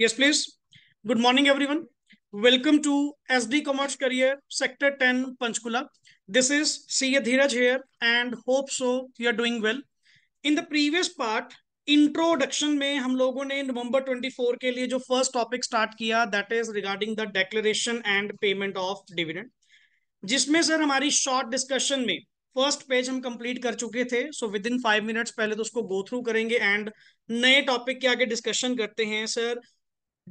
Yes, please. Good morning, everyone. Welcome to SD Commerce Career Sector 10 Panchkula. This is CA Dhiraj here and hope so you are doing well. In the previous part, introduction में हम लोगों ने नवंबर 24 के लिए जो first topic start किया that is regarding the declaration and payment of dividend जिसमें सर हमारी शॉर्ट डिस्कशन में फर्स्ट पेज हम कंप्लीट कर चुके थे so within five minutes पहले तो उसको गो थ्रू करेंगे एंड नए टॉपिक के आगे डिस्कशन करते हैं सर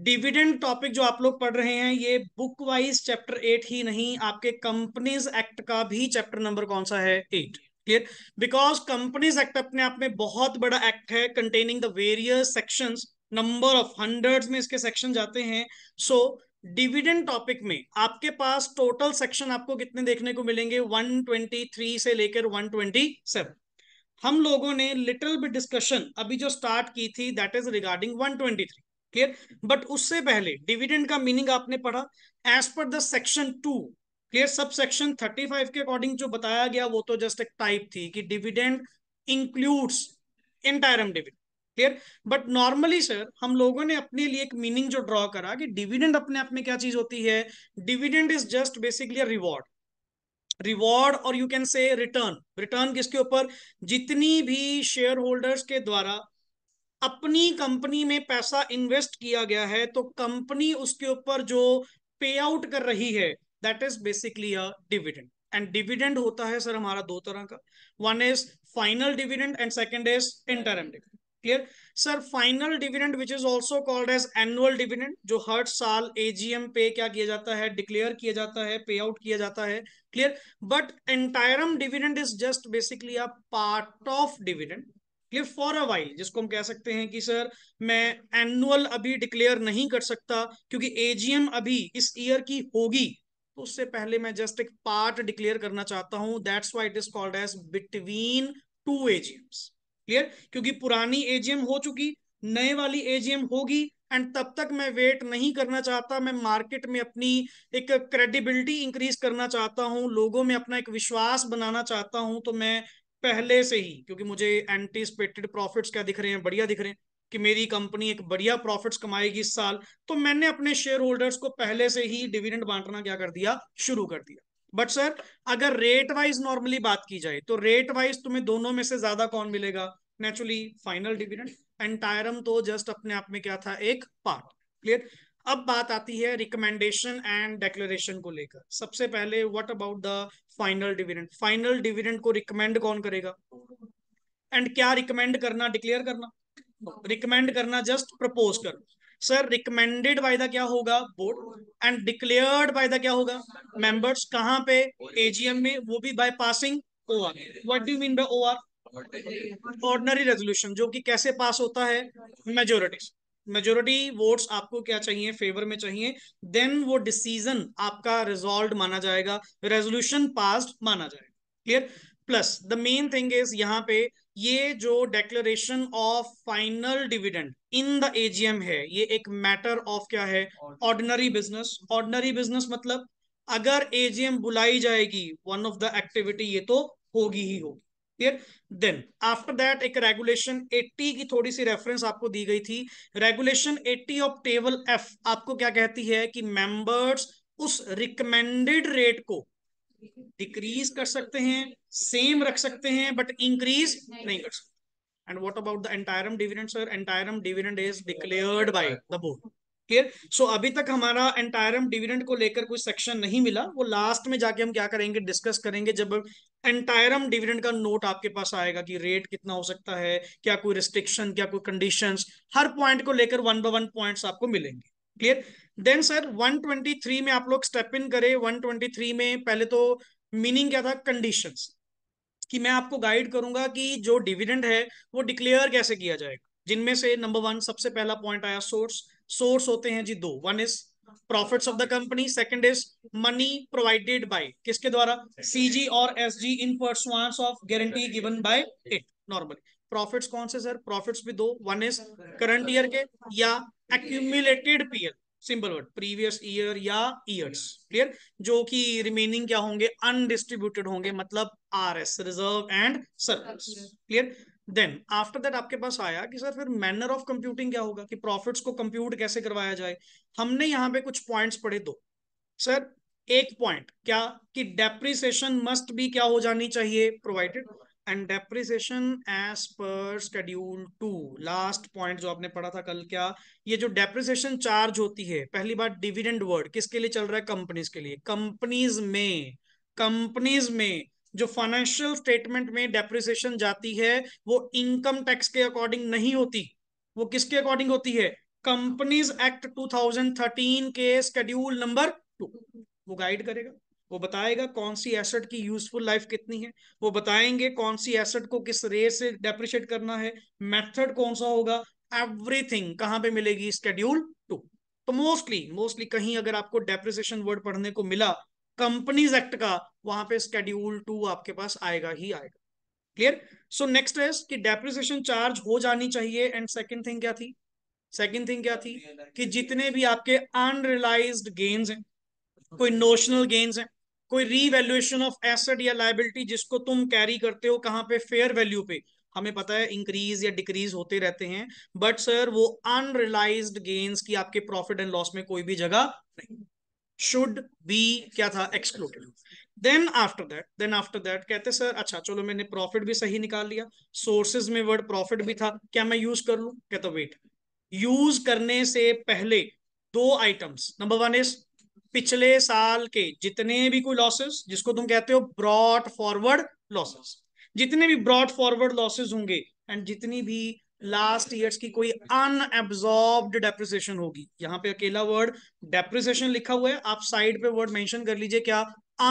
डिविडेंड टॉपिक जो आप लोग पढ़ रहे हैं ये बुक वाइज चैप्टर एट ही नहीं आपके कंपनीज एक्ट का भी चैप्टर नंबर कौन सा है at clear because companies act अपने आप में बहुत बड़ा एक्ट है containing the various section number of hundred में इसके सेक्शन जाते हैं सो डिविडेंड टॉपिक में आपके पास टोटल सेक्शन आपको कितने देखने को मिलेंगे 123 से लेकर 127 हम लोगों ने लिटिल बिट डिस्कशन अभी जो स्टार्ट की थी that is regarding 123 clear but उससे पहले डिविडेंड का मीनिंग आपने पढ़ा as per the section two clear sub section thirty five के अकॉर्डिंग जो बताया गया वो तो जस्ट एक टाइप थी कि dividend includes interim dividend clear but normally sir हम लोगों ने अपने लिए एक मीनिंग जो ड्रॉ करा कि डिविडेंड अपने आप में क्या चीज होती है dividend is just basically reward reward और you can say return return किसके ऊपर जितनी भी शेयर होल्डर्स के द्वारा अपनी कंपनी में पैसा इन्वेस्ट किया गया है तो कंपनी उसके ऊपर जो पे आउट कर रही है that is basically a dividend and dividend होता है सर हमारा दो तरह का one is final dividend and second is interim dividend clear sir final dividend which is also called as annual dividend जो हर साल एजीएम पे क्या किया जाता है डिक्लेयर किया जाता है पे आउट किया जाता है clear but interim dividend is just basically a part of dividend cliff for a while जिसको हम कह सकते हैं कि सर मैं एनुअल अभी डिक्लेयर नहीं कर सकता क्योंकि एजीएम अभी इस ईयर की होगी तो उससे पहले मैं जस्ट एक पार्ट डिक्लेयर करना चाहता हूं that's why it is called as between two AGMs clear क्योंकि पुरानी एजीएम हो चुकी नए वाली एजीएम होगी एंड तब तक मैं वेट नहीं करना चाहता मैं मार्केट में अपनी एक क्रेडिबिलिटी इंक्रीज करना चाहता हूं लोगों में अपना एक विश्वास बनाना चाहता हूं तो मैं पहले से ही क्योंकि मुझे एंटीसिपेटेड प्रॉफिट्स क्या दिख रहे हैं बढ़िया दिख रहे हैं कि मेरी कंपनी एक बढ़िया प्रॉफिट्स कमाएगी इस साल तो मैंने अपने शेयर होल्डर्स को पहले से ही डिविडेंड बांटना क्या कर दिया शुरू कर दिया बट सर अगर रेट वाइज नॉर्मली बात की जाए तो रेट वाइज तुम्हें दोनों में से ज्यादा कौन मिलेगा नेचुरली फाइनल डिविडेंड एंटायरम तो जस्ट अपने आप में क्या था एक पार्ट क्लियर अब बात आती है रिकमेंडेशन एंड डेक्लेरेशन को लेकर सबसे पहले what about the final dividend final dividend को रिकमेंड कौन करेगा एंड क्या रिकमेंड करना डिक्लेयर करना रिकमेंड करना जस्ट प्रपोज कर सर रिकमेंडेड बाय द क्या होगा board and declared by the क्या होगा मेंबर्स कहाँ पे एजीएम में वो भी by passing O R what do mean by O R ordinary resolution जो कि कैसे पास होता है मेजोरिटी मेजोरिटी वोट्स आपको क्या चाहिए फेवर में चाहिए देन वो डिसीजन आपका रिजोल्व माना जाएगा रेजोल्यूशन पास माना जाएगा clear plus the main thing is यहाँ पे ये जो declaration of final dividend in the AGM है ये एक मैटर ऑफ क्या है ऑर्डिनरी बिजनेस ऑर्डिनरी बिजनेस मतलब अगर एजीएम बुलाई जाएगी वन ऑफ द एक्टिविटी ये तो होगी ही होगी क्लियर देन आफ्टर दैट एक रेगुलेशन 80 की थोड़ी सी रेफरेंस आपको दी गई थी रेगुलेशन 80 ऑफ टेबल एफ आपको क्या कहती है कि मेंबर्स उस रिकमेंडेड रेट को डिक्रीज कर सकते हैं सेम रख सकते हैं बट इंक्रीज नहीं कर सकते and what about the interim dividend sir interim dividend is declared by the board clear so so, अभी तक हमारा एंटायरम डिविडेंड को लेकर कोई सेक्शन नहीं मिला वो लास्ट में जाके हम क्या करेंगे डिस्कस करेंगे जब एंटायरम डिविडेंड का नोट आपके पास आएगा कि रेट कितना हो सकता है क्या कोई रिस्ट्रिक्शन क्या कोई कंडीशंस हर पॉइंट को लेकर वन बाय वन पॉइंट्स आपको मिलेंगे क्लियर देन सर वन में आप लोग स्टेप इन करें वन में पहले तो मीनिंग क्या था कंडीशन कि मैं आपको गाइड करूंगा कि जो डिविडेंड है वो डिक्लेयर कैसे किया जाएगा जिनमें से नंबर वन सबसे पहला पॉइंट आया सोर्स सोर्स होते हैं जी दो one is profit of the company second is money provided by किसके द्वारा सीजी और S G in pursuance of guarantee given by it normally profits कौन से सर प्रॉफिट्स भी दो वन इज करंट ईयर के या accumulated period simple word previous year या इयर्स क्लियर जो कि रिमेनिंग क्या होंगे अनडिस्ट्रीब्यूटेड होंगे मतलब RS reserve and surplus clear then after that आपके पास आया कि सर फिर मैनर ऑफ कंप्यूटिंग क्या होगा कि प्रॉफिट्स को कंप्यूट कैसे करवाया जाए हमने यहाँ पे कुछ पॉइंट्स पढ़े दो सर एक पॉइंट क्या कि डेप्रिसिएशन मस्ट भी क्या हो जानी चाहिए provided and depreciation as per schedule two last point जो आपने पढ़ा था कल क्या ये जो डेप्रिसिएशन चार्ज होती है पहली बार डिविडेंड वर्ड किसके लिए चल रहा है कंपनीज के लिए कंपनीज में कंपनीज में जो फाइनेंशियल स्टेटमेंट में डेप्रिसिएशन जाती है वो इनकम टैक्स के अकॉर्डिंग नहीं होती वो किसके अकॉर्डिंग होती है कंपनीज एक्ट 2013 के स्केड्यूल नंबर टू वो गाइड करेगा वो बताएगा कौन सी एसेट की यूजफुल लाइफ कितनी है वो बताएंगे कौन सी एसेट को किस रेट से डेप्रिशिएट करना है मेथड कौन सा होगा एवरीथिंग कहां पे मिलेगी स्केड्यूल टू तो मोस्टली मोस्टली कहीं अगर आपको डेप्रिसिएशन वर्ड पढ़ने को मिला कंपनीज एक्ट का वहां पे स्केड्यूल टू आपके पास आएगा ही आएगा क्लियर सो नेक्स्ट है कि डेप्रिसिएशन चार्ज हो जानी चाहिए एंड सेकंड थिंग क्या थी सेकंड थिंग क्या थी कि जितने भी आपके अनरियलाइज गेन्स हैं कोई नोशनल गेन्स हैं कोई रीवैल्यूएशन ऑफ एसेट या लाइबिलिटी जिसको तुम कैरी करते हो कहाँ पे फेयर वैल्यू पे हमें पता है इंक्रीज या डिक्रीज होते रहते हैं बट सर वो अनरियलाइज्ड गेन्स की आपके प्रॉफिट एंड लॉस में कोई भी जगह नहीं शुड बी क्या था excluded then after that then after that कहते सर अच्छा चलो मैंने प्रॉफिट भी सही निकाल लिया sources में word profit भी था क्या मैं यूज कर लू कहता wait यूज करने से पहले दो आइटम्स नंबर वन is पिछले साल के जितने भी कोई लॉसेस जिसको तुम कहते हो ब्रॉड फॉरवर्ड लॉसेस जितने भी ब्रॉड फॉरवर्ड losses होंगे एंड जितनी भी लास्ट ईयर्स की कोई अनएब्जॉर्ब डेप्रिसिएशन होगी यहाँ पे अकेला वर्ड डेप्रिसिएशन लिखा हुआ है आप साइड पे वर्ड मेंशन कर लीजिए क्या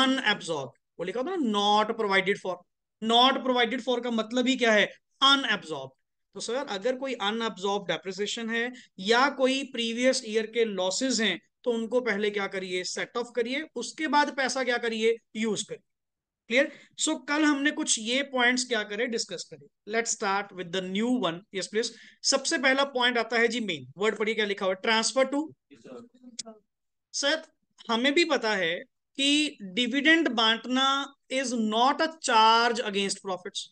अनएब्जॉर्ब वो लिखा होता ना not provided for not provided for का मतलब ही क्या है अनएब्जॉर्ब तो सर अगर कोई अनएब्जॉर्ब डेप्रिसिएशन है या कोई प्रीवियस ईयर के लॉसेज हैं तो उनको पहले क्या करिए सेट ऑफ करिए उसके बाद पैसा क्या करिए यूज करिए क्लियर सो so, कल हमने कुछ ये पॉइंट्स क्या करे डिस्कस करे let start with the new one yes please सबसे पहला पॉइंट आता है जी मेन वर्ड पढ़िए क्या लिखा हुआ ट्रांसफर टू सर हमें भी पता है कि डिविडेंड बांटना is not a charge against profits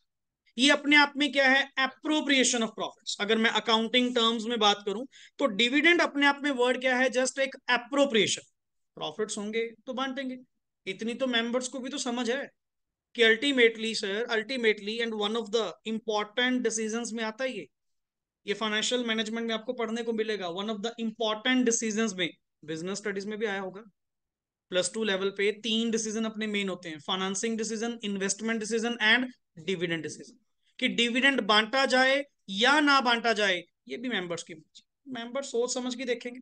ये अपने आप में क्या है अप्रोप्रिएशन ऑफ प्रॉफिट्स अगर मैं अकाउंटिंग टर्म्स में बात करूं तो डिविडेंड अपने आप में वर्ड क्या है जस्ट एक अप्रोप्रिएशन प्रॉफिट्स होंगे तो बांटेंगे इतनी तो मेंबर्स को भी तो समझ है कि ultimately sir ultimately and one of the important decision में आता है ये ये फाइनेंशियल मैनेजमेंट में आपको पढ़ने को मिलेगा one of the important decision में बिजनेस स्टडीज में भी आया होगा प्लस टू लेवल पे तीन डिसीजन अपने मेन होते हैं financing decision investment decision and dividend decision कि डिविडेंड बांटा जाए या ना बांटा जाए ये भी मेंबर्स की मेंबर सोच समझ के देखेंगे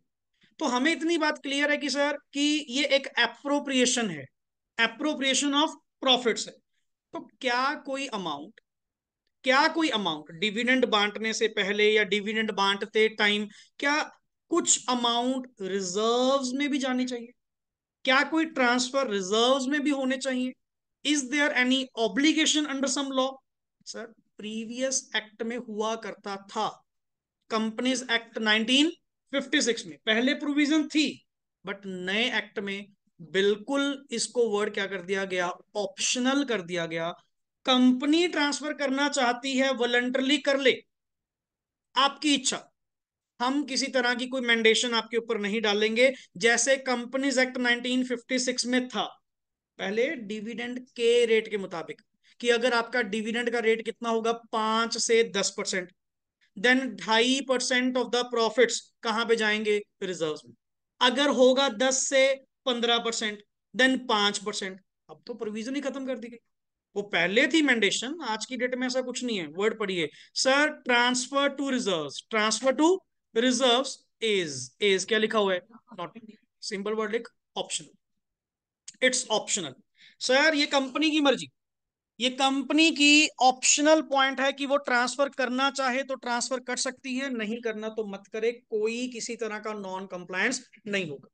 तो हमें इतनी बात क्लियर है कि सर कि ये एक अप्रोप्रिएशन है अप्रोप्रिएशन ऑफ प्रॉफिट्स है तो क्या कोई अमाउंट क्या कोई अमाउंट डिविडेंड बांटने से पहले या डिविडेंड बांटते टाइम क्या कुछ अमाउंट रिजर्व्स में भी जानी चाहिए क्या कोई ट्रांसफर रिजर्व्स में भी होने चाहिए is there any obligation under some law sir previous act में हुआ करता था कंपनीज एक्ट 1956 में पहले प्रोविजन थी बट नए एक्ट में बिल्कुल इसको वर्ड क्या कर दिया गया ऑप्शनल कर दिया गया कंपनी ट्रांसफर करना चाहती है वॉलंटरली कर ले आपकी इच्छा हम किसी तरह की कोई मैंडेशन आपके ऊपर नहीं डालेंगे जैसे कंपनीज एक्ट 1956 में था पहले डिविडेंड के रेट के मुताबिक कि अगर आपका डिविडेंड का रेट कितना होगा पांच से दस परसेंट देन ढाई परसेंट ऑफ द प्रॉफिट्स कहां पे जाएंगे रिजर्व्स में अगर होगा दस से पंद्रह परसेंट देन पांच परसेंट अब तो प्रोविजन ही खत्म कर दी गई वो पहले थी मैंडेशन आज की डेट में ऐसा कुछ नहीं है वर्ड पढ़िए sir transfer to reserve transfer to reserve is is क्या लिखा हुआ है नॉट सिंपल वर्ड लिख ऑप्शनल इट्स ऑप्शनल सर ये कंपनी की मर्जी ये कंपनी की ऑप्शनल पॉइंट है कि वो ट्रांसफर करना चाहे तो ट्रांसफर कर सकती है नहीं करना तो मत करे कोई किसी तरह का नॉन कंप्लायंस नहीं होगा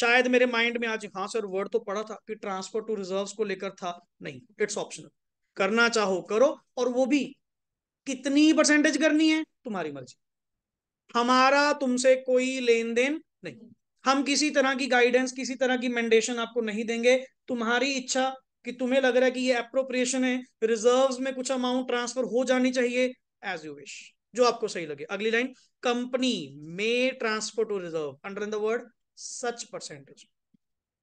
शायद मेरे माइंड में आज हाँ सर वर्ड तो पढ़ा था कि ट्रांसफर टू रिजर्व को लेकर था नहीं इट्स ऑप्शनल करना चाहो करो और वो भी कितनी परसेंटेज करनी है तुम्हारी मर्जी हमारा तुमसे कोई लेन देन नहीं हम किसी तरह की गाइडेंस किसी तरह की मैंडेशन आपको नहीं देंगे तुम्हारी इच्छा कि तुम्हें लग रहा है कि ये अप्रोप्रिएशन है रिजर्व्स में कुछ अमाउंट ट्रांसफर हो जानी चाहिए एज यू विश जो आपको सही लगे अगली line company may transfer to reserve under in the word such percentage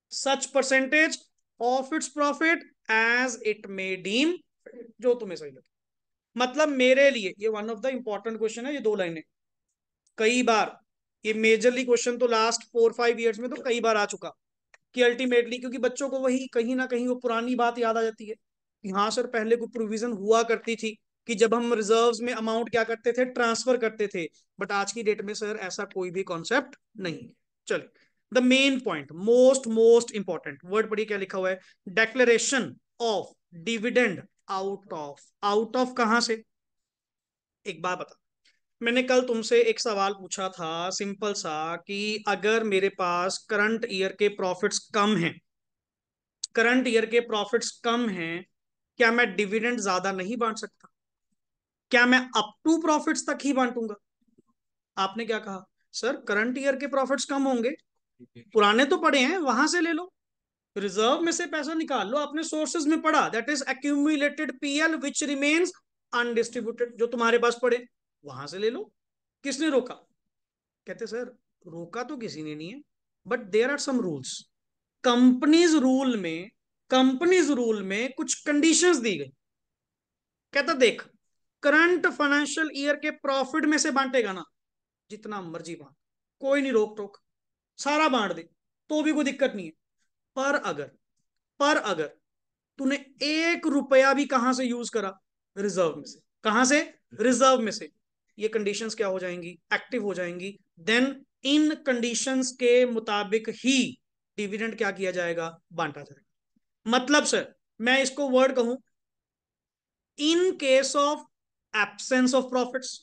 such percentage of its profit as it may deem जो तुम्हें सही लगे मतलब मेरे लिए ये one of the important question है ये दो लाइनें कई बार ये मेजरली क्वेश्चन तो लास्ट फोर फाइव इयर्स में तो कई बार आ चुका कि अल्टीमेटली क्योंकि बच्चों को वही कहीं ना कहीं वो पुरानी बात याद आ जाती है कि हाँ सर पहले कोई प्रोविजन हुआ करती थी कि जब हम रिजर्व्स में अमाउंट क्या करते थे ट्रांसफर करते थे बट आज की डेट में सर ऐसा कोई भी कॉन्सेप्ट नहीं है चलिए the main point most most important word पढ़िए क्या लिखा हुआ है declaration of dividend out of out of कहां से एक बार बता मैंने कल तुमसे एक सवाल पूछा था सिंपल सा कि अगर मेरे पास करंट ईयर के प्रॉफिट्स कम हैं करंट ईयर के प्रॉफिट्स कम हैं क्या मैं डिविडेंड ज्यादा नहीं बांट सकता क्या मैं अप टू प्रॉफिट्स तक ही बांटूंगा आपने क्या कहा सर करंट ईयर के प्रॉफिट्स कम होंगे पुराने तो पड़े हैं वहां से ले लो रिजर्व में से पैसा निकाल लो अपने सोर्सेज में पड़ा that is accumulated PL which remains undistributed जो तुम्हारे पास पड़े वहां से ले लो किसने रोका कहते सर रोका तो किसी ने नहीं है but there are some rules companies rule में कंपनीज रूल में कुछ कंडीशंस दी गई कहता देख करंट फाइनेंशियल ईयर के प्रॉफिट में से बांटेगा ना जितना मर्जी बांट कोई नहीं रोक टोक सारा बांट दे तो भी कोई दिक्कत नहीं है पर अगर पर अगर तूने एक रुपया भी कहां से यूज करा रिजर्व में से कहां से रिजर्व में से ये कंडीशंस क्या हो जाएंगी एक्टिव हो जाएंगी देन इन कंडीशंस के मुताबिक ही डिविडेंड क्या किया जाएगा बांटा जाएगा मतलब सर मैं इसको वर्ड कहूं in case of absence of profits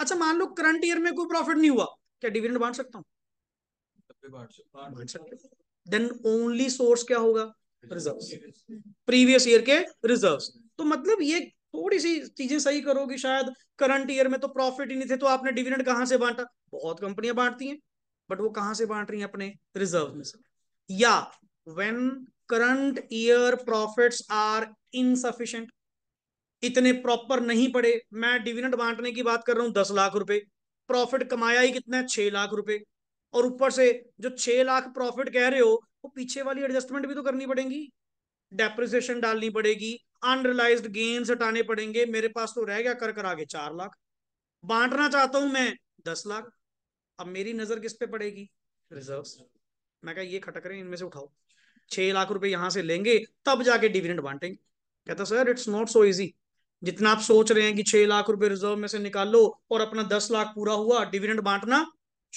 अच्छा मान लो करंट ईयर में कोई प्रॉफिट नहीं हुआ क्या डिविडेंड बांट सकता हूँ देन ओनली सोर्स क्या होगा रिजर्व प्रीवियस ईयर के रिजर्व तो मतलब ये थोड़ी सी चीजें सही करोगी शायद करंट ईयर में तो प्रॉफिट ही नहीं थे तो आपने डिविडेंड कहां से बांटा बहुत कंपनियां बांटती हैं बट वो कहां से बांट रही हैं अपने रिजर्व में से या when current year profits are insufficient इतने प्रॉपर नहीं पड़े मैं डिविडेंड बांटने की बात कर रहा हूं दस लाख रुपए प्रॉफिट कमाया ही कितना है छह लाख रुपए और ऊपर से जो छह लाख प्रॉफिट कह रहे हो वो पीछे वाली एडजस्टमेंट भी तो करनी पड़ेगी डेप्रिसिएशन डालनी पड़ेगी अनरलाइज गेन्स हटाने पड़ेंगे मेरे पास तो रह गया कर कर आगे चार लाख बांटना चाहता हूं मैं दस लाख अब मेरी नजर किस पे पड़ेगी रिजर्व मैं कहा ये खटक रहे इनमें से उठाओ छह लाख रुपए यहां से लेंगे तब जाके डिविडेंड बांटेंगे कहता sir it's not so easy जितना आप सोच रहे हैं कि छह लाख रुपए रिजर्व में से निकाल लो और अपना दस लाख पूरा हुआ डिविडेंड बांटना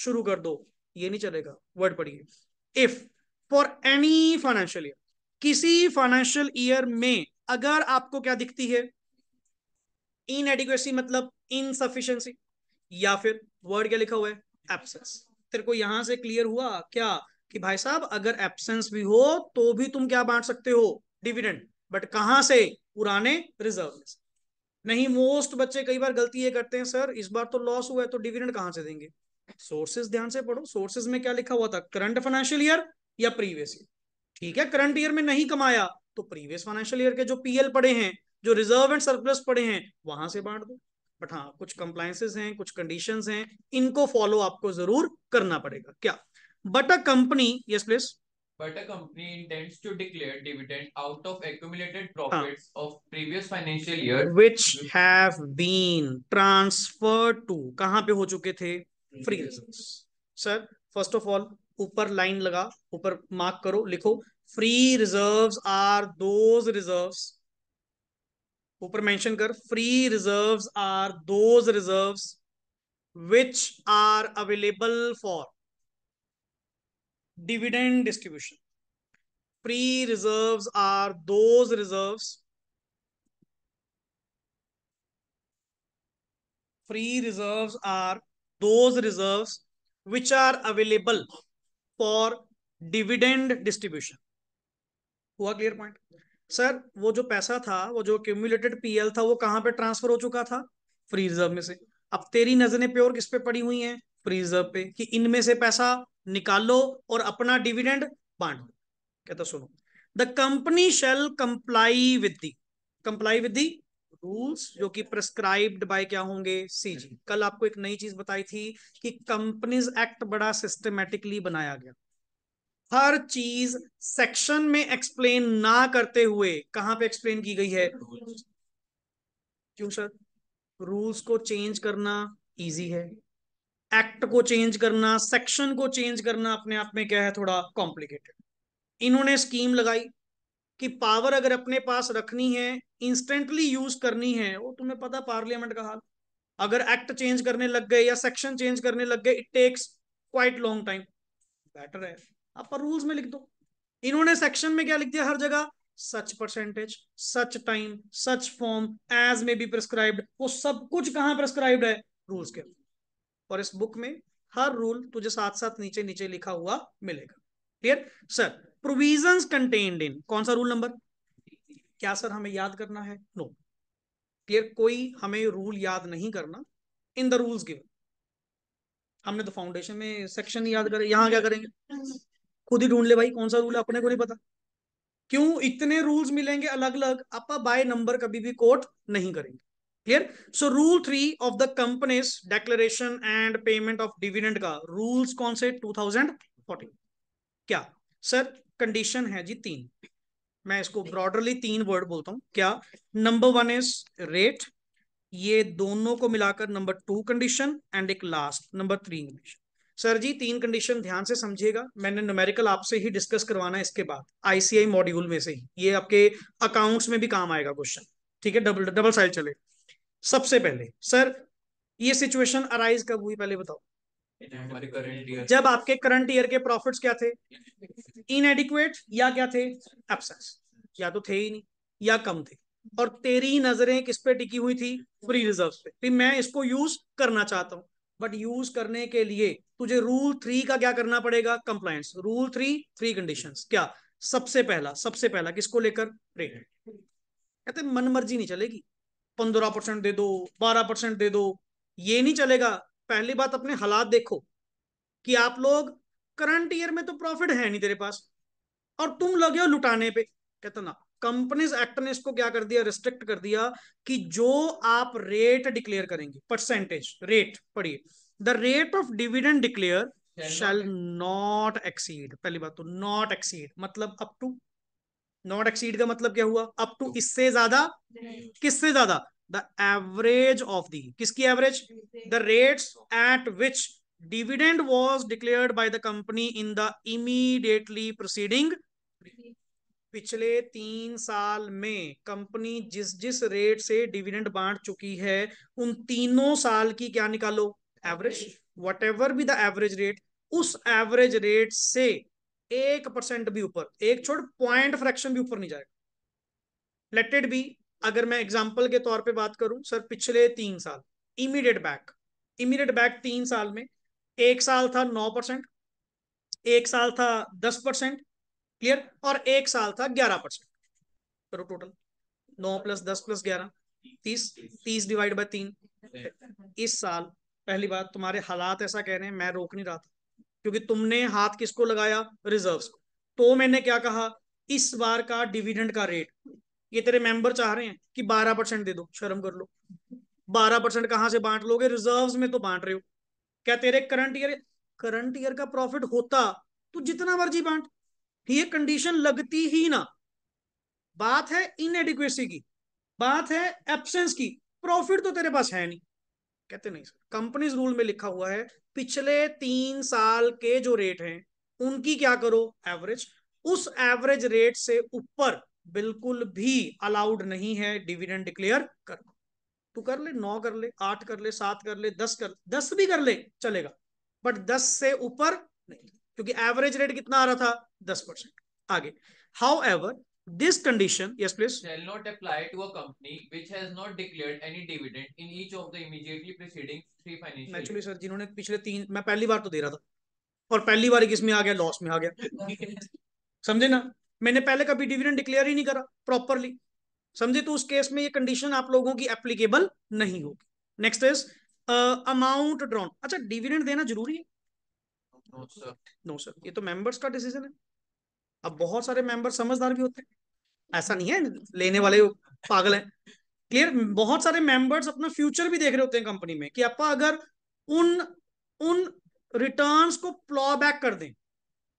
शुरू कर दो ये नहीं चलेगा वर्ड पढ़िए if for any financial year किसी फाइनेंशियल ईयर में अगर आपको क्या दिखती है इन एडिक्वेसी मतलब इनसफिशियंसी या फिर वर्ड क्या लिखा हुआ है एबसेंस तेरे को यहां से क्लियर हुआ क्या कि भाई साहब अगर एबसेंस भी हो तो भी तुम क्या बांट सकते हो डिविडेंड बट कहां से पुराने रिजर्व में से नहीं मोस्ट बच्चे कई बार गलती ये करते हैं सर इस बार तो लॉस हुआ है तो डिविडेंड कहां से देंगे सोर्सेज ध्यान से पढ़ो सोर्सेज में क्या लिखा हुआ था करंट फाइनेंशियल ईयर या प्रीवियस ईयर ठीक है करंट ईयर में नहीं कमाया तो प्रीवियस फाइनेंशियल ईयर के जो पीएल पड़े हैं जो रिजर्व एंड सरप्लस पड़े हैं वहां से बांट दो बट हाँ कुछ कंप्लायसेस हैं कुछ कंडीशंस हैं इनको फॉलो आपको जरूर करना पड़ेगा क्या but a company yes please but a company intends to declare dividend out of accumulated profits हाँ. of previous financial year which have been transferred to कहाँ पे हो चुके थे free reserves sir first of all ऊपर line लगा ऊपर mark करो लिखो free reserves are those reserves ऊपर मेंशन कर free reserves are those reserves which are available for dividend distribution. Free reserves are those reserves. Free reserves are those reserves which are available for dividend distribution. हुआ clear point sir वो जो पैसा था वो जो accumulated PL था वो कहाँ पे ट्रांसफर हो चुका था फ्री रिजर्व में से अब तेरी नजरें प्योर किस पे पड़ी हुई हैं फ्री रिजर्व पे कि इनमें से पैसा निकालो और अपना डिविडेंड बांटो कहता तो सुनो the company shall comply with the comply with the rules जो कि प्रेस्क्राइब्ड बाय क्या होंगे सीजी कल आपको एक नई चीज बताई थी कि कंपनीज एक्ट बड़ा सिस्टमेटिकली बनाया गया हर चीज सेक्शन में एक्सप्लेन ना करते हुए कहां पे एक्सप्लेन की गई है क्यों सर रूल्स को चेंज करना इजी है एक्ट को चेंज करना सेक्शन को चेंज करना अपने आप में क्या है थोड़ा कॉम्प्लिकेटेड इन्होंने स्कीम लगाई कि पावर अगर अपने पास रखनी है इंस्टेंटली यूज करनी है वो तुम्हें पता पार्लियामेंट का हाल अगर एक्ट चेंज करने लग गए या सेक्शन चेंज करने लग गए it takes quite long time better है आप पर रूल्स में लिख दो इन्होंने सेक्शन में क्या लिख दिया हर जगह such percentage such time such form as may be prescribed वो सब कुछ कहाँ प्रिस्क्राइब्ड है रूल्स के अंदर और इस बुक में हर रूल तुझे साथ साथ नीचे नीचे लिखा हुआ मिलेगा clear sir provision contained in कौन सा रूल नंबर क्या सर हमें याद करना है नो no. क्लियर कोई हमें रूल याद नहीं करना इन द रूल्स गिवन हमने तो फाउंडेशन में सेक्शन याद करे यहाँ क्या करेंगे खुद ही ढूंढ ले भाई कौन सा रूल है अपने को नहीं पता क्यों इतने रूल्स मिलेंगे अलग अलग आप बाय नंबर कभी भी कोट नहीं करेंगे clear so rule three of the companies declaration and payment of dividend का रूल्स कौन से 2014 क्या सर कंडीशन है जी तीन मैं इसको ब्रॉडरली तीन वर्ड बोलता हूं क्या नंबर वन इज रेट ये दोनों को मिलाकर नंबर टू कंडीशन एंड एक last number three condition sir ji तीन कंडीशन ध्यान से समझिएगा मैंने न्यूमेरिकल आपसे ही डिस्कस करवाना है इसके बाद आईसीआई मॉड्यूल में से ही ये आपके अकाउंट्स में भी काम आएगा क्वेश्चन ठीक है डबल डबल साइड चलेगा सबसे पहले सर ये सिचुएशन अराइज कब हुई पहले बताओ जब आपके करंट ईयर के प्रॉफिट्स क्या थे इनएडिक्वेट या क्या थे एबसेंस या तो थे ही नहीं या कम थे और तेरी नजरें किस पे टिकी हुई थी फ्री रिजर्व पे कि मैं इसको यूज करना चाहता हूं बट यूज करने के लिए तुझे रूल थ्री का क्या करना पड़ेगा compliance rule three three condition क्या सबसे पहला सबसे पहला किसको लेकर रेट कहते मन मर्जी नहीं चलेगी पंद्रह परसेंट दे दो बारह परसेंट दे दो ये नहीं चलेगा पहली बात अपने हालात देखो कि आप लोग करंट ईयर में तो प्रॉफिट है नहीं तेरे पास और तुम लगे हो लुटाने पे कहते ना कंपनीज एक्ट ने इसको क्या कर दिया रिस्ट्रिक्ट कर दिया कि जो आप रेट डिक्लेयर करेंगे परसेंटेज रेट पढ़िए the rate of dividend declare shall not exceed पहली बात तो नॉट एक्सीड मतलब अप टू नॉट एक्सीड का मतलब क्या हुआ अप टू इससे ज्यादा किससे ज्यादा द एवरेज ऑफ दी किसकी average the rates at which dividend was declared by the company in the immediately proceeding पिछले तीन साल में कंपनी जिस जिस रेट से डिविडेंड बांट चुकी है उन तीनों साल की क्या निकालो average whatever be the average rate उस एवरेज रेट से एक परसेंट भी ऊपर एक छोड़ पॉइंट फ्रैक्शन भी ऊपर नहीं जाएगा लेटेड भी अगर मैं एग्जाम्पल के तौर पर बात करूं सर पिछले तीन साल इमीडिएट बैक इमीडिएट बैक तीन साल में एक साल था नौ परसेंट एक साल था दस परसेंट क्लियर और एक साल था ग्यारह परसेंट करो टोटल नौ प्लस दस प्लस ग्यारह तीस तीस डिवाइड बाय तीन इस साल पहली बात तुम्हारे हालात ऐसा कह रहे हैं मैं रोक नहीं रहा था क्योंकि तुमने हाथ किसको लगाया रिजर्व को तो मैंने क्या कहा इस बार का डिविडेंड का रेट ये तेरे मेंबर चाह रहे हैं कि 12 परसेंट दे दो शर्म कर लो 12 परसेंट कहां से बांट लोगे रिजर्व्स में तो बांट रहे हो क्या तेरे करंट ईयर करंट ईयर का प्रॉफिट होता तो जितना मर्जी बांट ये कंडीशन लगती ही ना बात है इनएडिक्वेसी की बात है एबसेंस की प्रॉफिट तो तेरे पास है नहीं कहते नहीं सर कंपनीज रूल में लिखा हुआ है पिछले तीन साल के जो रेट हैं उनकी क्या करो एवरेज उस एवरेज रेट से ऊपर बिल्कुल भी अलाउड नहीं है डिविडेंड डिक्लेयर करना तू कर ले नौ कर ले आठ कर ले सात कर ले दस कर दस भी कर ले चलेगा बट दस से ऊपर नहीं क्योंकि एवरेज रेट कितना आ रहा था दस परसेंट आगे however this condition yes please shall not apply to a company which has not declared any dividend in each of the immediately preceding three financial actually sir जिन्होंने पिछले तीन मैं पहली बार तो दे रहा था और पहली बार किसमें आ गया लॉस में आ गया समझे ना मैंने पहले कभी डिविडेंड डिक्लेयर ही नहीं करा प्रॉपरली समझे तो उस केस में ये कंडीशन आप लोगों की एप्लीकेबल नहीं होगी नेक्स्ट इज अमाउंट ड्रॉन अच्छा डिविडेंड देना जरूरी है नो सर नो सर ये तो मेंबर्स का डिसीजन है अब बहुत सारे मेंबर समझदार भी होते हैं ऐसा नहीं है लेने वाले पागल है क्लियर बहुत सारे मेंबर्स अपना फ्यूचर भी देख रहे होते हैं कंपनी में कि आप अगर उन उन रिटर्न्स को प्लॉ बैक कर दें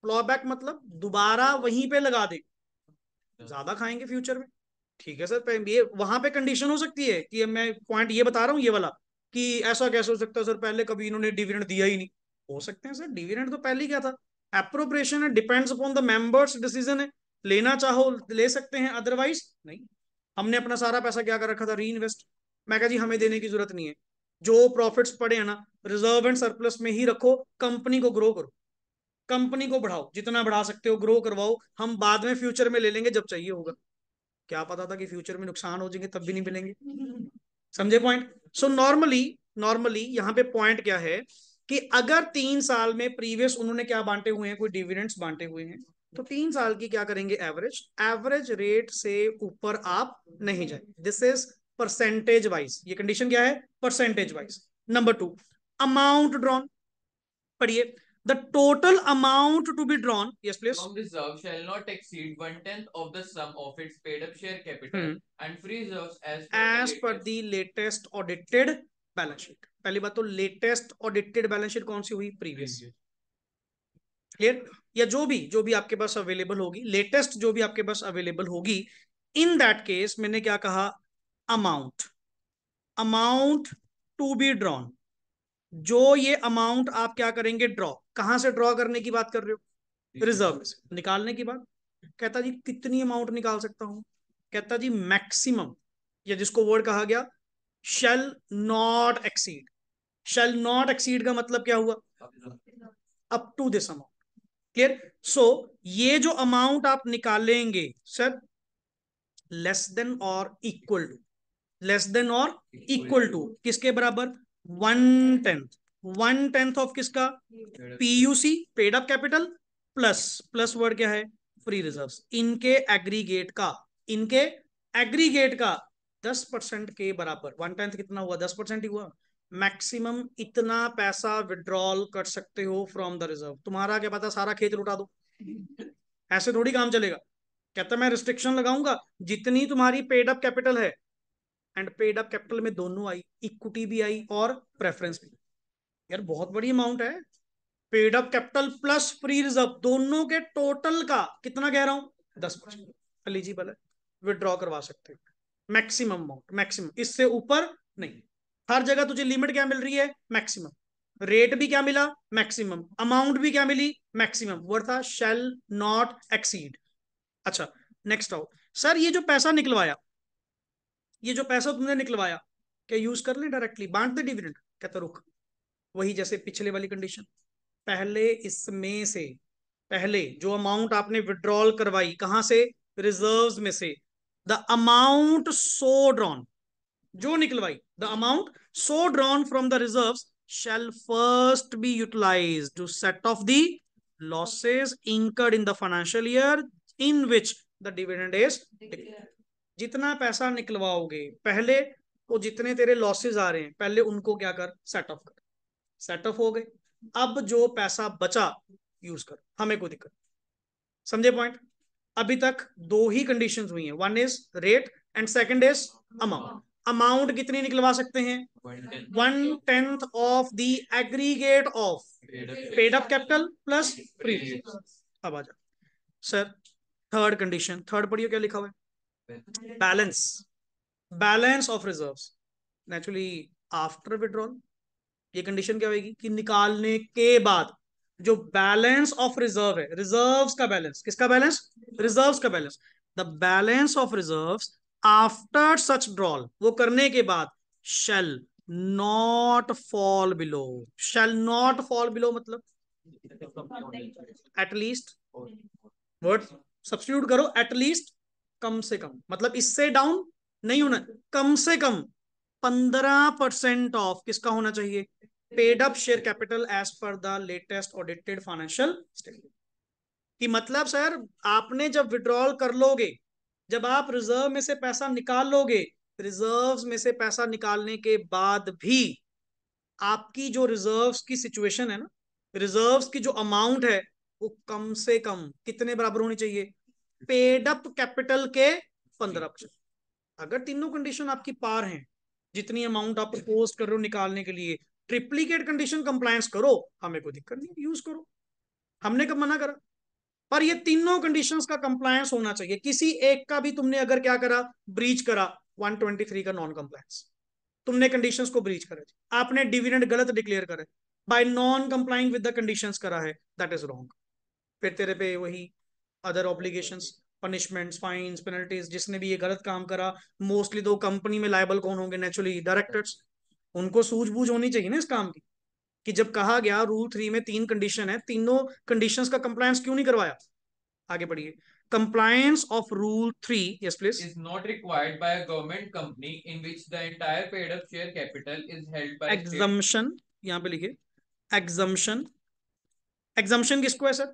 प्लॉ बैक मतलब दोबारा वहीं पे लगा दें ज्यादा खाएंगे फ्यूचर में ठीक है सर ये वहां पे कंडीशन हो सकती है कि मैं पॉइंट ये बता रहा हूँ ये वाला कि ऐसा कैसे हो सकता है सर पहले कभी इन्होंने डिविडेंड दिया ही नहीं हो सकते हैं सर डिविडेंड तो पहले ही क्या था अप्रोप्रिएशन है depends upon the members decision है लेना चाहो ले सकते हैं अदरवाइज नहीं हमने अपना सारा पैसा क्या कर रखा था री इन्वेस्ट मैं कहा जी हमें देने की जरूरत नहीं है जो प्रॉफिट्स पड़े हैं ना रिजर्व एंड सरप्लस में ही रखो कंपनी को ग्रो करो कंपनी को बढ़ाओ जितना बढ़ा सकते हो ग्रो करवाओ हम बाद में फ्यूचर में ले लेंगे जब चाहिए होगा क्या पता था कि फ्यूचर में नुकसान हो जाएंगे तब भी नहीं मिलेंगे समझे पॉइंट सो नॉर्मली नॉर्मली यहाँ पे पॉइंट क्या है कि अगर तीन साल में प्रीवियस उन्होंने क्या बांटे हुए हैं कोई डिविडेंड्स बांटे हुए हैं तो तीन साल की क्या करेंगे एवरेज एवरेज रेट से ऊपर आप नहीं जाए दिस इज परसेंटेज वाइज ये कंडीशन क्या है percentage wise number two amount drawn पढ़िए the total amount to be drawn yes please from reserve shall not exceed one tenth of the sum of its paid up share capital hmm. and free reserves as per as the per latest. the latest audited balance sheet पहली बात तो latest audited balance sheet कौन सी हुई previous clear या जो भी जो भी आपके पास अवेलेबल होगी लेटेस्ट जो भी आपके पास अवेलेबल होगी इन दैट केस मैंने क्या कहा amount amount to be drawn जो ये अमाउंट आप क्या करेंगे ड्रॉ कहां से ड्रॉ करने की बात कर रहे हो रिजर्व से निकालने की बात कहता जी कितनी अमाउंट निकाल सकता हूं कहता जी मैक्सिमम या जिसको वर्ड कहा गया shall not exceed shall not exceed का मतलब क्या हुआ up to this amount clear so ये जो अमाउंट आप निकालेंगे सर लेस देन और इक्वल टू लेस देन और इक्वल टू किसके बराबर one tenth one tenth of किसका PUC paid up capital plus plus word क्या है फ्री रिजर्व्स इनके एग्रीगेट का इनके एग्रीगेट का दस परसेंट के बराबर वन टेंथ कितना हुआ दस परसेंट ही हुआ मैक्सिमम इतना पैसा विड्रॉल कर सकते हो फ्रॉम द रिजर्व तुम्हारा क्या पता सारा खेत लुटा दो ऐसे थोड़ी काम चलेगा कहता मैं रिस्ट्रिक्शन लगाऊंगा जितनी तुम्हारी पेड अप कैपिटल है एंड पेड अप कैपिटल में दोनों आई इक्विटी भी आई और प्रेफरेंस भी यार बहुत बड़ी अमाउंट है paid up capital plus free reserve दोनों के टोटल का कितना कह रहा हूं दस परसेंट एलिजिबल है विड्रॉ करवा सकते हो मैक्सिमम अमाउंट मैक्सिमम इससे ऊपर नहीं हर जगह तुझे लिमिट क्या मिल रही है मैक्सिमम रेट भी क्या मिला मैक्सिमम अमाउंट भी क्या मिली मैक्सिमम वर्ड था शेल नॉट एक्सीड अच्छा नेक्स्ट आओ सर ये जो पैसा निकलवाया ये जो पैसा तुमने निकलवाया क्या यूज कर ले डायरेक्टली बांट दे डिविडेंड कहता रुक वही जैसे पिछले वाली कंडीशन पहले इसमें से पहले जो अमाउंट आपने विड्रॉल करवाई कहां से रिजर्व्स में से द अमाउंट सो ड्रॉन जो निकलवाई the amount so drawn from the reserve shall first be utilised to set off the losses incurred in the financial year in which the dividend is जितना पैसा निकलवाओगे पहले वो जितने तेरे लॉसेज आ रहे हैं पहले उनको क्या कर सेट ऑफ कर सेट ऑफ हो गए अब जो पैसा बचा यूज कर हमें कोई दिक्कत समझे पॉइंट अभी तक दो ही कंडीशंस हुई हैं one is rate and second is amount amount कितनी निकलवा सकते हैं one tenth of the aggregate of paid up capital plus अब आ जाओ सर थर्ड कंडीशन थर्ड पढ़ियो क्या लिखा हुआ है balance balance of reserve naturally after withdrawal ये कंडीशन क्या होगी कि निकालने के बाद जो बैलेंस ऑफ रिजर्व है रिजर्व्स का बैलेंस किसका बैलेंस रिजर्व्स का balance the balance of reserves after such drawal वो करने के बाद shall not fall below shall not fall below मतलब एटलीस्ट वर्ड सब्सिट्यूट करो एटलीस्ट कम से कम मतलब इससे डाउन नहीं होना कम से कम पंद्रह परसेंट ऑफ किसका होना चाहिए paid up share capital as per the latest audited financial statement कि मतलब सर आपने जब विड्रॉल कर लोगे जब आप रिजर्व में से पैसा निकाल लोगे रिजर्व में से पैसा निकालने के बाद भी आपकी जो रिजर्व की सिचुएशन है ना रिजर्व की जो अमाउंट है वो कम से कम कितने बराबर होनी चाहिए पेड अप कैपिटल के पंद्रह परसेंट अगर तीनों कंडीशन आपकी पार हैं जितनी अमाउंट आप पोस्ट कर रहे हो निकालने के लिए ट्रिप्लीकेट कंडीशन कंप्लायंस करो हमें कोई दिक्कत नहीं यूज करो हमने कब मना करा पर ये तीनों कंडीशंस का कंप्लायंस होना चाहिए किसी एक का भी तुमने अगर क्या करा ब्रीच करा 123 का नॉन कंप्लायंस तुमने कंडीशंस को ब्रीच करा आपने डिविडेंड गलत डिक्लेयर करे by non complying with the conditions करा है दैट इज रॉन्ग फिर तेरे पे वही other obligations punishments fines penalties जिसने भी ये गलत काम करा मोस्टली तो कंपनी में लाइबल कौन होंगे नेचुरली डायरेक्टर्स उनको सूझबूझ होनी चाहिए ना इस काम की कि जब कहा गया रूल थ्री में तीन कंडीशन है तीनों कंडीशंस का कंप्लायंस क्यों नहीं करवाया आगे बढ़िए compliance of rule 3 yes please is not required by a government company in which the entire paid up share capital is held by exemption yahan pe likhiye exemption exemption kisko hai sir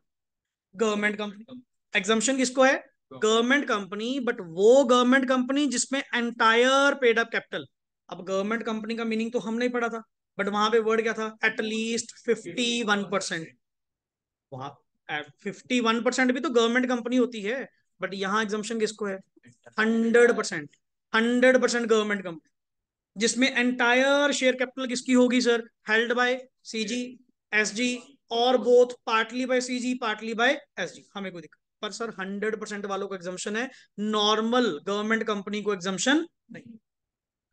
government company exemption kisko hai government company but वो government company जिसमें entire paid up capital अब government company का meaning तो हम नहीं पढ़ा था but वहां पे वर्ड क्या था एटलीस्ट फिफ्टी वन परसेंट वहां फिफ्टी वन परसेंट भी तो गवर्नमेंट कंपनी होती है बट यहाँ एग्जामेशन किसको है hundred percent hundred percent government company जिसमें एंटायर शेयर कैपिटल किसकी होगी sir held by CG SG और both partly by CG partly by SG हमें कोई दिक्कत पर सर हंड्रेड परसेंट वालों को एग्जामेशन है नॉर्मल गवर्नमेंट कंपनी को एग्जामेशन नहीं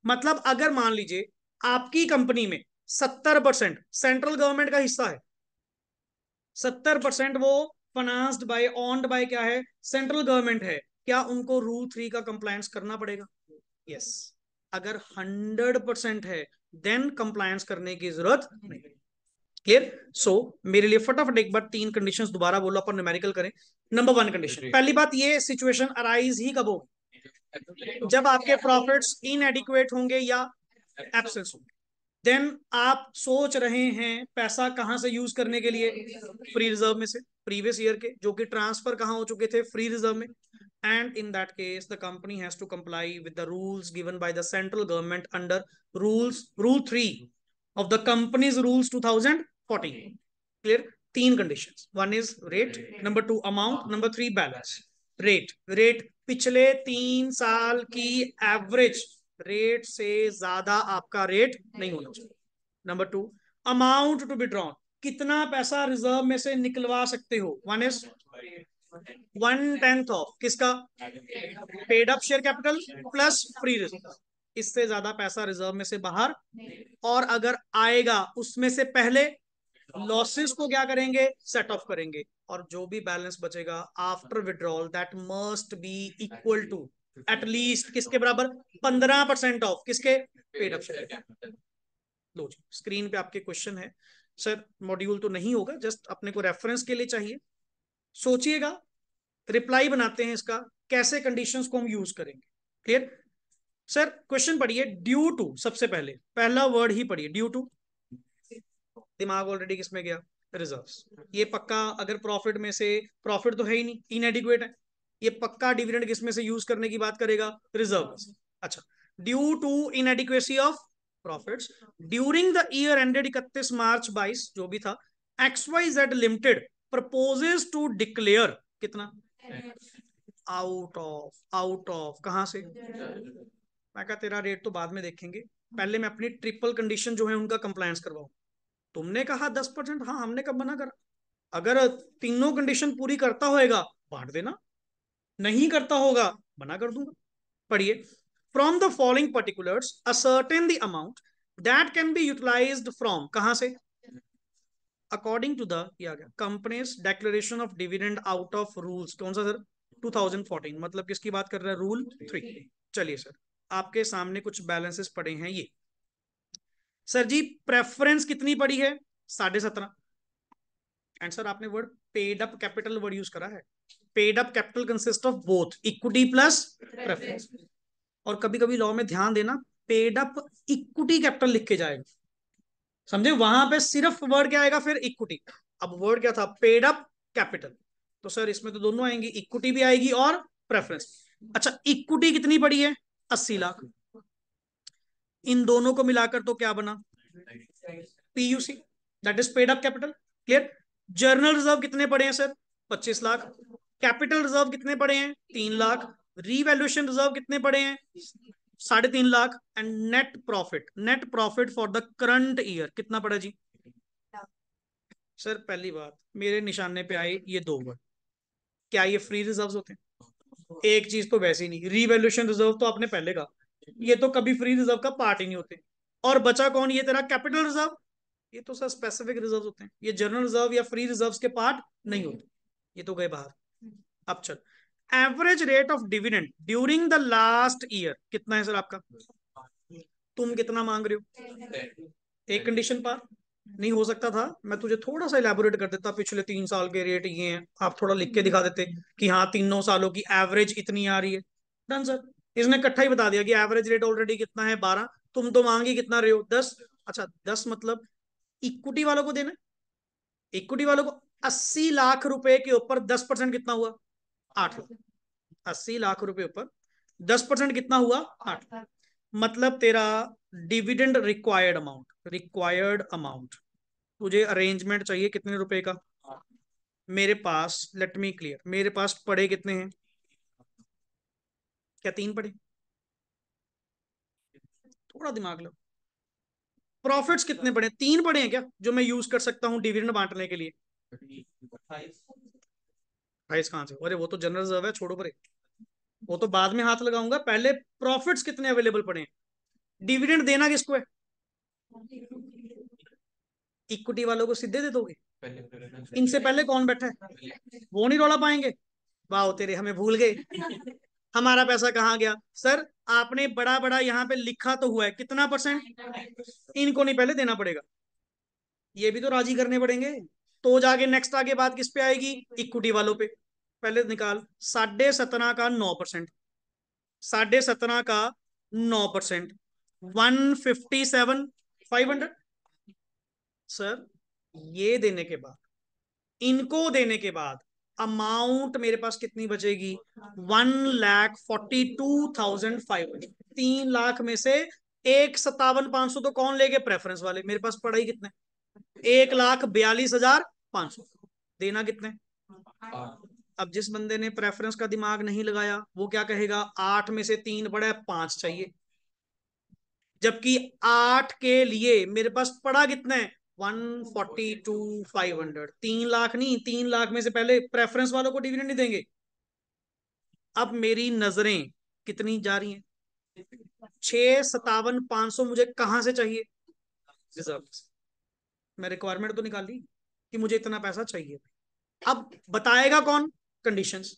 मतलब अगर मान लीजिए आपकी कंपनी में सत्तर परसेंट सेंट्रल गवर्नमेंट का हिस्सा है सत्तर परसेंट वो फाइनेंस्ड बाय ऑन्ड बाय क्या है सेंट्रल गवर्नमेंट है क्या उनको रूल थ्री का कंप्लायंस करना पड़ेगा यस yes. अगर हंड्रेड परसेंट है देन कंप्लायंस करने की जरूरत नहीं क्लियर सो so, मेरे लिए फटाफट एक बार तीन कंडीशंस दोबारा बोलो अपन न्यूमेरिकल करें नंबर वन कंडीशन पहली बात ये सिचुएशन अराइज ही कब होगी जब आपके प्रॉफिट्स इनएडिक्वेट होंगे या एब्सेंस होंगे देन आप सोच रहे हैं पैसा कहां से यूज करने के लिए फ्री रिजर्व में से प्रीवियस ईयर के जो कि ट्रांसफर कहां हो चुके थे फ्री रिजर्व में and in that case the company has to comply with the rules given by the central government under rules rule three of the companies rules fourteen clear तीन condition one is rate number two amount number three balance rate rate पिछले तीन साल की average rate से ज्यादा आपका rate नहीं होना चाहिए number two amount to be drawn कितना पैसा रिजर्व में से निकलवा सकते हो one is one tenth of किसका paid up share capital plus free reserve इससे ज्यादा पैसा रिजर्व में से बाहर और अगर आएगा उसमें से पहले लॉसेस को क्या करेंगे सेट ऑफ करेंगे और जो भी बैलेंस बचेगा after withdrawal that must be equal to at least किसके बराबर पंद्रह परसेंट ऑफ किसके पेड ऑप्शन लो जी स्क्रीन पे आपके क्वेश्चन है सर मॉड्यूल तो नहीं होगा जस्ट अपने को रेफरेंस के लिए चाहिए सोचिएगा रिप्लाई बनाते हैं इसका कैसे कंडीशंस को हम यूज करेंगे क्लियर सर क्वेश्चन पढ़िए ड्यू टू सबसे पहले पहला वर्ड ही पढ़िए ड्यू टू दिमाग ऑलरेडी किसमें गया रिजर्व्स ये पक्का अगर प्रॉफिट में से प्रॉफिट तो है ही नहीं इनएडिक्वेट है ये पक्का डिविडेंड किसमें से यूज करने की बात करेगा रिजर्व अच्छा due to inadequacy of profits during the year ended इकतीस मार्च बाईस जो भी था X Y Z limited proposes to declare कितना आउट ऑफ आउट ऑफ कहा से मैं कहा तेरा रेट तो बाद में देखेंगे पहले मैं अपनी ट्रिपल कंडीशन जो है उनका कंप्लायंस करवाऊ तुमने कहा दस परसेंट हाँ हमने कब मना करा अगर तीनों कंडीशन पूरी करता होएगा बांट देना नहीं करता होगा मना कर दूंगा पढ़िए from the following particulars ascertain the amount that can be utilise from कहां से according to the companies declaration of dividend out of rules कौन सा सर 2014 मतलब किसकी बात कर रहा है रूल थ्री चलिए सर आपके सामने कुछ बैलेंसेस पड़े हैं ये सर जी प्रेफरेंस कितनी पड़ी है साढ़े सत्रह एंड सर आपने word paid up capital word use करा है paid up capital consist of both equity plus preference और कभी कभी लॉ में ध्यान देना पेड अप इक्विटी कैपिटल लिख के जाएगा समझे वहां पे सिर्फ वर्ड क्या आएगा फिर इक्विटी अब वर्ड क्या था पेड अप कैपिटल तो सर इसमें तो दोनों आएंगे इक्विटी भी आएगी और प्रेफरेंस अच्छा इक्विटी कितनी पड़ी है अस्सी लाख इन दोनों को मिलाकर तो क्या बना PUC that is paid up capital clear general reserve कितने पड़े हैं सर पच्चीस लाख कैपिटल रिजर्व कितने पड़े हैं तीन लाख रीवैल्यूएशन रिजर्व कितने पड़े हैं साढ़े तीन lakh and net profit net profit for the current year कितना पड़ा जी सर पहली बात मेरे निशाने पे आए ये दो वर्ड क्या ये फ्री रिजर्व होते हैं एक चीज तो वैसे ही नहीं रीवैल्यूएशन रिजर्व तो आपने पहले कहा ये तो कभी फ्री रिजर्व का पार्ट ही नहीं होते और बचा कौन ये तेरा कैपिटल रिजर्व ये तो सर स्पेसिफिक रिजर्व होते हैं ये जनरल रिजर्व या फ्री रिजर्व के पार्ट नहीं होते ये तो गए बाहर अब चल average rate of dividend during the last year कितना है सर आपका तुम कितना मांग रहे हो एक कंडीशन पर नहीं हो सकता था मैं तुझे थोड़ा सा इलेबोरेट कर देता पिछले तीन साल के रेट ये हैं आप थोड़ा लिख के दिखा देते कि हाँ तीनों सालों की एवरेज इतनी आ रही है डन सर इसने इकट्ठा ही बता दिया कि एवरेज रेट ऑलरेडी कितना है बारह तुम तो मांगी कितना रहे हो दस अच्छा दस मतलब इक्विटी वालों को देना इक्विटी वालों को अस्सी लाख रुपए के ऊपर दस परसेंट कितना हुआ आठ लाख अस्सी लाख रुपए ऊपर दस परसेंट कितना हुआ आठ मतलब तेरा dividend required amount required amount तुझे अरेंजमेंट चाहिए कितने रुपए का मेरे पास लेट मी क्लियर मेरे पास पड़े कितने हैं क्या तीन पड़े थोड़ा दिमाग लो प्रॉफिट्स कितने पड़े तीन पड़े हैं क्या जो मैं यूज कर सकता हूं डिविडेंड बांटने के लिए प्राइस कहाँ से अरे वो तो जनरल रिजर्व है छोड़ो परे वो तो बाद में हाथ लगाऊंगा पहले प्रॉफिट्स कितने अवेलेबल पड़े डिविडेंड देना किसको है इक्विटी वालों को सीधे दे दोगे इनसे पहले कौन बैठा है वो नहीं रोला पाएंगे वाह तेरे हमें भूल गए हमारा पैसा कहाँ गया सर आपने बड़ा बड़ा यहाँ पे लिखा तो हुआ है कितना परसेंट इनको नहीं पहले देना पड़ेगा ये भी तो राजी करने पड़ेंगे तो जाके नेक्स्ट आगे बात किस पे आएगी इक्विटी वालों पे पहले निकाल साढ़े सत्रह का नौ परसेंट साढ़े सत्रह का नौ percent one fifty seven five hundred sir ये देने के बाद इनको देने के बाद अमाउंट मेरे पास कितनी बचेगी one lakh forty two thousand five hundred तीन लाख में से एक सत्तावन पांच सौ तो कौन लेके प्रेफरेंस वाले मेरे पास पढ़ाई कितने एक लाख बयालीस हजार पांच सौ देना कितने अब जिस बंदे ने प्रेफरेंस का दिमाग नहीं लगाया वो क्या कहेगा आठ में से तीन बड़ा है पांच चाहिए जबकि आठ के लिए मेरे पास पड़ा कितना है one forty two five hundred तीन लाख नहीं तीन लाख में से पहले प्रेफरेंस वालों को डिविडेंड नहीं देंगे अब मेरी नजरें कितनी जा रही हैं छह सतावन पांच सौ मुझे कहां से चाहिए रिजर्व मैं रिक्वायरमेंट तो निकाल ली कि मुझे इतना पैसा चाहिए अब बताएगा कौन कंडीशंस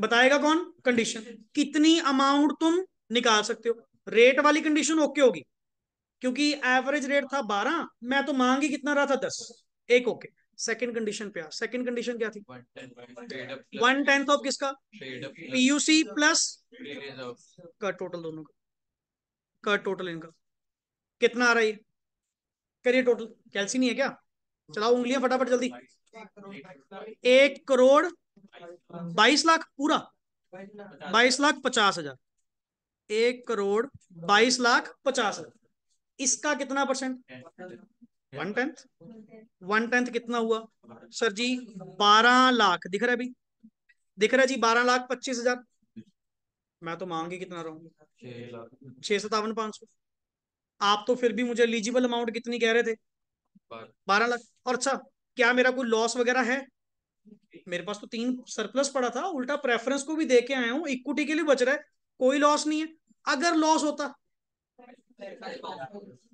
बताएगा कौन कंडीशन कितनी अमाउंट तुम निकाल सकते हो रेट वाली कंडीशन ओके होगी क्योंकि एवरेज रेट था बारह मैं तो मांगी कितना रहा था दस एक ओके सेकंड कंडीशन पे आ सेकंड कंडीशन क्या थी वन टेंथ ऑफ किसका पीयूसी प्लस का टोटल दोनों का का टोटल इनका कितना आ रहा है करिए टोटल कैलसी नहीं है क्या चलाओ उंगलियां फटाफट जल्दी एक करोड़ बाईस लाख पूरा बाईस लाख पचास हजार एक करोड़ बाईस लाख पचास हजार इसका कितना percent one tenth one tenth कितना हुआ सर जी बारह लाख दिख रहा है अभी दिख रहा है जी बारह लाख पच्चीस हजार मैं तो मांगी कितना रहूंगा छह सतावन पांच सौ आप तो फिर भी मुझे एलिजिबल अमाउंट कितनी कह रहे थे बारह लाख और अच्छा क्या मेरा कोई लॉस वगैरह है मेरे पास तो तीन सरप्लस पड़ा था उल्टा प्रेफरेंस को भी दे के आया हूँ इक्विटी के लिए बच रहा है कोई लॉस नहीं है अगर लॉस होता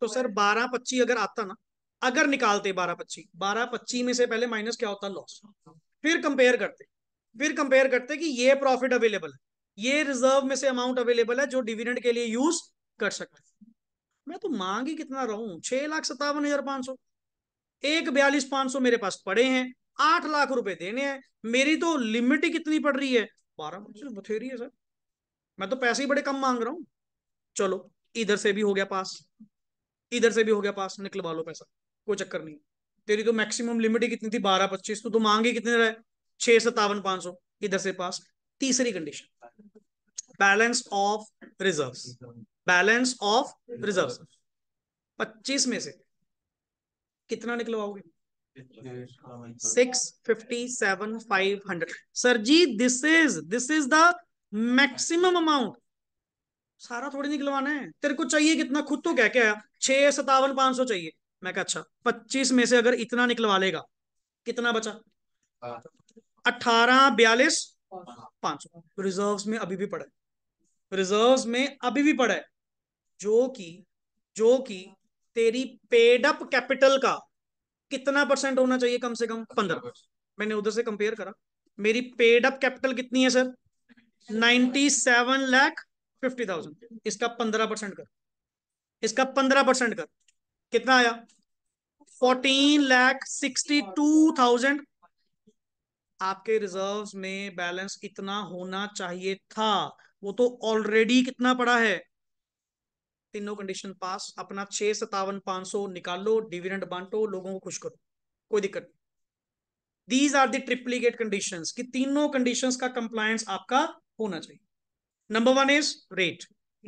तो सर बारह पच्चीस अगर आता ना अगर निकालते बारह पच्चीस बारह पच्चीस में से पहले माइनस क्या होता लॉस फिर कंपेयर करते फिर कंपेयर करते कि ये प्रॉफिट अवेलेबल है ये रिजर्व में से अमाउंट अवेलेबल है जो डिविडेंड के लिए यूज कर सकते मैं तो मांग ही कितना रहूं छह लाख सत्तावन हजार पांच सौ एक बयालीस पांच सौ मेरे पास पड़े हैं आठ लाख रुपए देने हैं मेरी तो लिमिट ही कितनी पड़ रही है बारह परसेंट हम्म। बथेरी है सर मैं तो पैसे ही बड़े कम मांग रहा हूँ चलो इधर से भी हो गया पास इधर से भी हो गया पास निकलवा लो पैसा कोई चक्कर नहीं तेरी तो मैक्सिमम लिमिट ही कितनी थी बारह पच्चीस तो, तू मांगे कितने रहे छह सत्तावन पांच सौ इधर से पास तीसरी condition balance of reserve balance of reserve पच्चीस में से कितना निकलवाओगे 657 sir ji this is this is the maximum amount सारा थोड़ी निकलवाना है तेरे को चाहिए कितना खुद तो कह के आया छह सतावन पांच सौ चाहिए मैं कहा अच्छा पच्चीस में से अगर इतना निकलवा लेगा कितना बचा अठारह बयालीस पांच सौ रिजर्व में अभी भी पड़े रिजर्व में अभी भी पड़े जो कि जो कि तेरी पेड अप कैपिटल का कितना परसेंट होना चाहिए कम से कम पंद्रह मैंने उधर से कंपेयर करा मेरी पेड अप कैपिटल कितनी है sir ninety seven lakh fifty thousand इसका पंद्रह परसेंट कर इसका पंद्रह परसेंट कर कितना आया fourteen lakh sixty two thousand आपके रिजर्व्स में बैलेंस इतना होना चाहिए था वो तो ऑलरेडी कितना पड़ा है तीनों कंडीशन पास अपना छे सतावन पांच सौ निकालो डिविडेंड बांटो लोगों को खुश करो कोई दिक्कत नहीं दीज आर दिप्लीकेट कंडीशन कि तीनों कंडीशन का कंप्लायंस आपका होना चाहिए number one is rate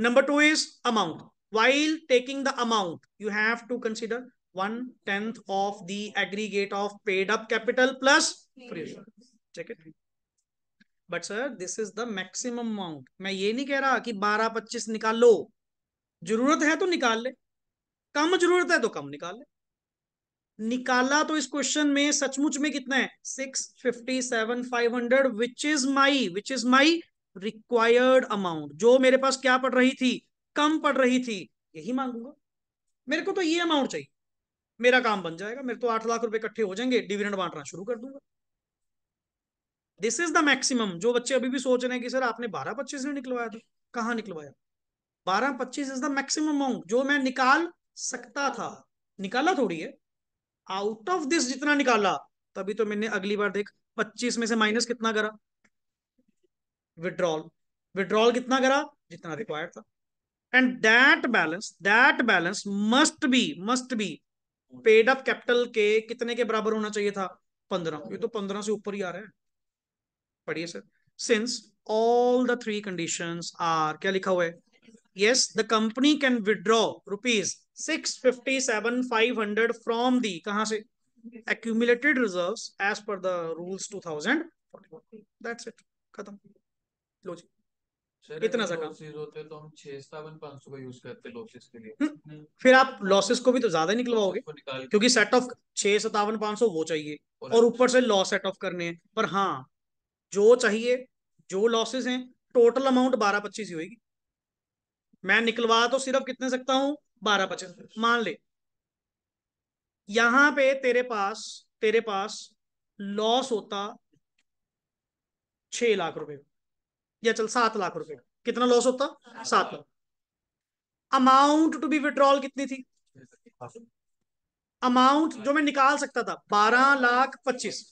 number two is amount while taking the amount you have to consider one tenth of the aggregate of paid up capital plus but sir this is the maximum amount मैं ये नहीं कह रहा कि बारह पच्चीस निकालो जरूरत है तो निकाल ले कम जरूरत है तो कम निकाल ले निकाला तो इस क्वेश्चन में सचमुच में कितना है six fifty seven five hundred which is my which is my required amount जो मेरे पास क्या पड़ रही थी कम पड़ रही थी यही मांगूंगा मेरे को तो ये अमाउंट चाहिए मेरा काम बन जाएगा मेरे तो आठ लाख रुपए इकट्ठे हो जाएंगे डिविडेंड बांटना शुरू कर दूंगा दिस इज द मैक्सिमम जो बच्चे अभी भी सोच रहे हैं कि सर आपने बारह पच्चीस नहीं निकलवाया था कहाँ निकलवाया बारह पच्चीस इज द मैक्सिम अमाउंट जो मैं निकाल सकता था निकाला थोड़ी है आउट ऑफ दिस जितना निकाला तभी तो मैंने अगली बार देख पच्चीस में से माइनस कितना करा विड्रॉल विड्रॉल कितना करा जितना रिक्वायर्ड था and that balance that balance must be must be paid up capital के कितने के बराबर होना चाहिए था पंद्रह ये तो पंद्रह से ऊपर ही आ रहे हैं पढ़िए sir since all the three conditions are क्या लिखा हुआ है yes the company can withdraw rupees 657500 from the kahan se accumulated reserves as per the rules 2000 that's it khatam lo ji इतना सा काम होते तो हम छह यूज करते लॉसेस के लिए हम्म, फिर आप लॉसेस को भी तो ज्यादा निकलवाओगे क्योंकि सेट ऑफ छह सतावन पांच सौ वो चाहिए और ऊपर से लॉस सेट ऑफ करने हैं पर हाँ जो चाहिए जो लॉसेस हैं टोटल अमाउंट बारह पच्चीस ही होगी मैं निकलवा तो सिर्फ कितने सकता हूं बारह पचास मान ले यहां पे तेरे पास तेरे पास लॉस होता छह लाख रुपए या चल सात लाख रुपए कितना लॉस होता सात लाख अमाउंट टू बी विड्रॉल कितनी थी अमाउंट जो मैं निकाल सकता था बारह लाख पच्चीस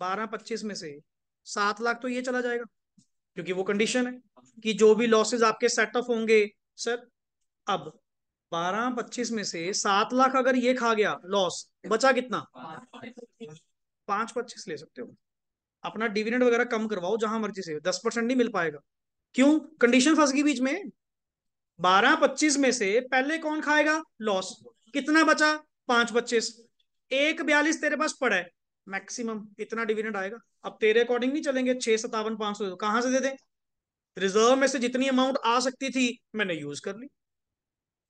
बारह पच्चीस में से सात लाख तो ये चला जाएगा क्योंकि वो कंडीशन है कि जो भी लॉसेज आपके सेट ऑफ होंगे सर अब बारह पच्चीस में से सात लाख अगर ये खा गया लॉस बचा कितना पांच पच्चीस ले सकते हो अपना डिविडेंड वगैरह कम करवाओ जहां मर्जी से दस परसेंट नहीं मिल पाएगा क्यों कंडीशन फंस गई बीच में बारह पच्चीस में से पहले कौन खाएगा लॉस कितना बचा पांच पच्चीस एक बयालीस तेरे पास पड़ा है मैक्सिमम इतना डिविडेंड आएगा अब तेरे अकॉर्डिंग नहीं चलेंगे छह सत्तावन पांच सौ कहां से दे दें रिजर्व में से जितनी अमाउंट आ सकती थी मैंने यूज कर ली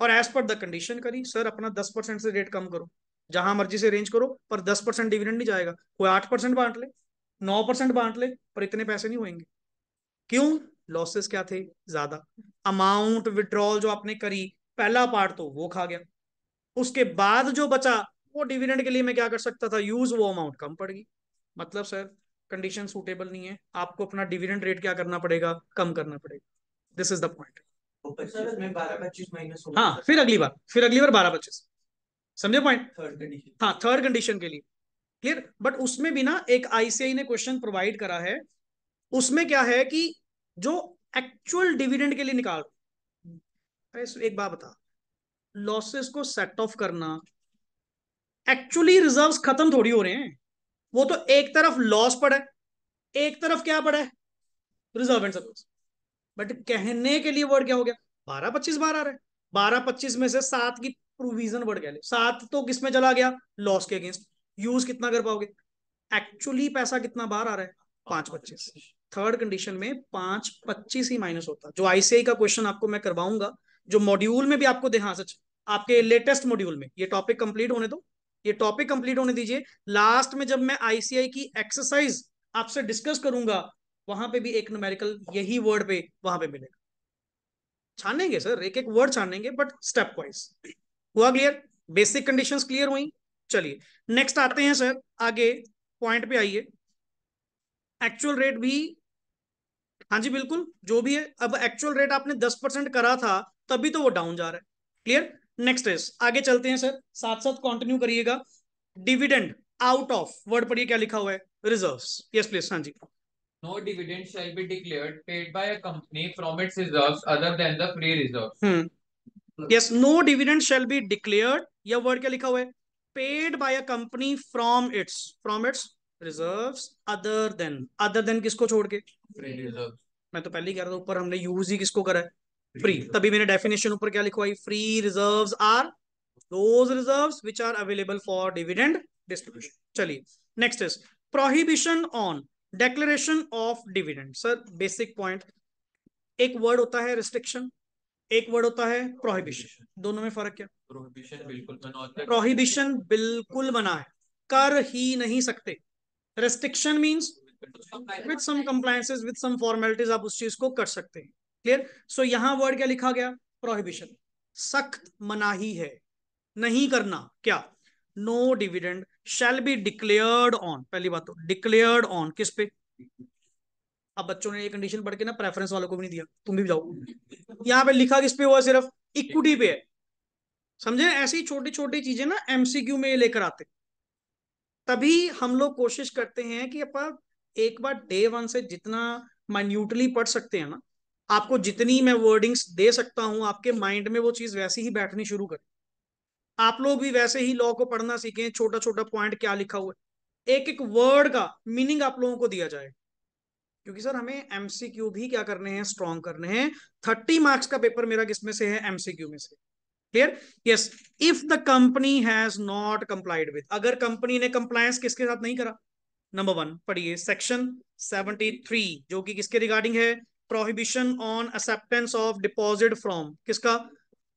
और एज पर द कंडीशन करी सर अपना दस परसेंट से रेट कम करो जहां मर्जी से रेंज करो पर दस परसेंट डिविडेंड नहीं जाएगा कोई आठ परसेंट बांट ले नौ परसेंट बांट ले पर इतने पैसे नहीं होंगे क्यों लॉसेस क्या थे ज्यादा अमाउंट विड्रॉल जो आपने करी पहला पार्ट तो वो खा गया उसके बाद जो बचा वो डिविडेंड के लिए मैं क्या कर सकता था यूज वो अमाउंट कम पड़ गई मतलब सर कंडीशन सुटेबल नहीं है आपको अपना डिविडेंड रेट क्या करना पड़ेगा कम करना पड़ेगा दिस इज द पॉइंट हाँ फिर अगली बार फिर अगली बार बारह पच्चीस समझे पॉइंट हाँ थर्ड कंडीशन के लिए क्लियर बट उसमें भी ना एक आईसीआई ने क्वेश्चन प्रोवाइड करा है उसमें क्या है कि जो एक्चुअल डिविडेंड के लिए निकाल एक बात बता लॉसेस को सेट ऑफ करना एक्चुअली रिजर्व्स खत्म थोड़ी हो रहे हैं वो तो एक तरफ लॉस पड़ा है एक तरफ क्या पड़ा है रिजर्व एंड सरप्लस बट कहने के लिए वर्ड क्या हो गया बारह पच्चीस बार आ रहा है बारह पच्चीस में से सात की प्रोविजन वर्ड कह ले सात तो किसमें चला गया लॉस के अगेंस्ट यूज कितना कर पाओगे एक्चुअली पैसा कितना बार आ रहा है पांच पच्चीस थर्ड कंडीशन में पांच पच्चीस ही माइनस होता है जो आईसीआई का क्वेश्चन आपको मैं करवाऊंगा जो मॉड्यूल में भी आपको देखा सच आपके लेटेस्ट मॉड्यूल में ये टॉपिक कंप्लीट होने दो ये टॉपिक कंप्लीट होने दीजिए लास्ट में जब मैं आईसीआई की एक्सरसाइज आपसे डिस्कस करूंगा वहां पे भी एक न्यूमेरिकल यही वर्ड पे वहां पे मिलेगा छानेंगे सर एक एक वर्ड छानेंगे बट स्टेप वाइज हुआ क्लियर बेसिक कंडीशन क्लियर हुई चलिए नेक्स्ट आते हैं सर आगे पॉइंट पे आइए एक्चुअल रेट भी हाँ जी बिल्कुल जो भी है अब एक्चुअल रेट आपने दस परसेंट करा था तभी तो वो डाउन जा रहा है क्लियर नेक्स्ट है आगे चलते हैं सर साथ साथ कंटिन्यू करिएगा डिविडेंड आउट ऑफ वर्ड पढ़िए क्या लिखा हुआ है रिजर्व्स यस प्लीज हाँ जी no dividend shall be declared paid by a company from its reserves other than the free reserves yes no dividend shall be declared यह word क्या लिखा हुआ है paid by a company from its from its reserves other than other than किसको छोड़ के मैं तो पहले ही कह रहा था ऊपर हमने यूज ही किसको करा है फ्री तभी मैंने डेफिनेशन ऊपर क्या लिखवाई free reserve are those reserve which are available for dividend distribution चलिए next is prohibition on declaration of dividend sir basic point एक वर्ड होता है रिस्ट्रिक्शन एक वर्ड होता है प्रोहिबिशन दोनों में फर्क क्या प्रोहिबिशन बिल्कुल बना प्रोहिबिशन बिल्कुल बना है कर ही नहीं सकते restriction means with some compliances with some formalities आप उस चीज को कर सकते हैं क्लियर सो यहां वर्ड क्या लिखा गया प्रोहिबिशन सख्त मनाही है नहीं करना क्या no dividend shall be declared on पहली बात तो डिक्लेयर्ड ऑन किस पे अब बच्चों ने ये कंडीशन पढ़ के ना प्रेफरेंस वालों को भी नहीं दिया तुम भी जाओ यहां पे लिखा किस पे हुआ सिर्फ इक्विटी पे है समझे ऐसी छोटी छोटी चीजें ना एमसीक्यू में लेकर आते तभी हम लोग कोशिश करते हैं कि अपन एक बार डे वन से जितना माइन्यूटली पढ़ सकते हैं ना आपको जितनी मैं वर्डिंग्स दे सकता हूं आपके माइंड में वो चीज वैसी ही बैठनी शुरू करे आप लोग भी वैसे ही लॉ को पढ़ना सीखें छोटा छोटा पॉइंट क्या लिखा हुआ है एक एक वर्ड का मीनिंग आप लोगों को दिया जाएगा क्योंकि सर हमें एमसीक्यू भी क्या करने हैं स्ट्रॉन्ग करने हैं थर्टी मार्क्स का पेपर मेरा किसमें से है एमसीक्यू में से clear yes if the company has not complied with अगर कंपनी ने कंप्लायंस किसके साथ नहीं करा नंबर वन पढ़िए सेक्शन थ्री जो कि किसके रिगार्डिंग है prohibition on acceptance of deposit from किसका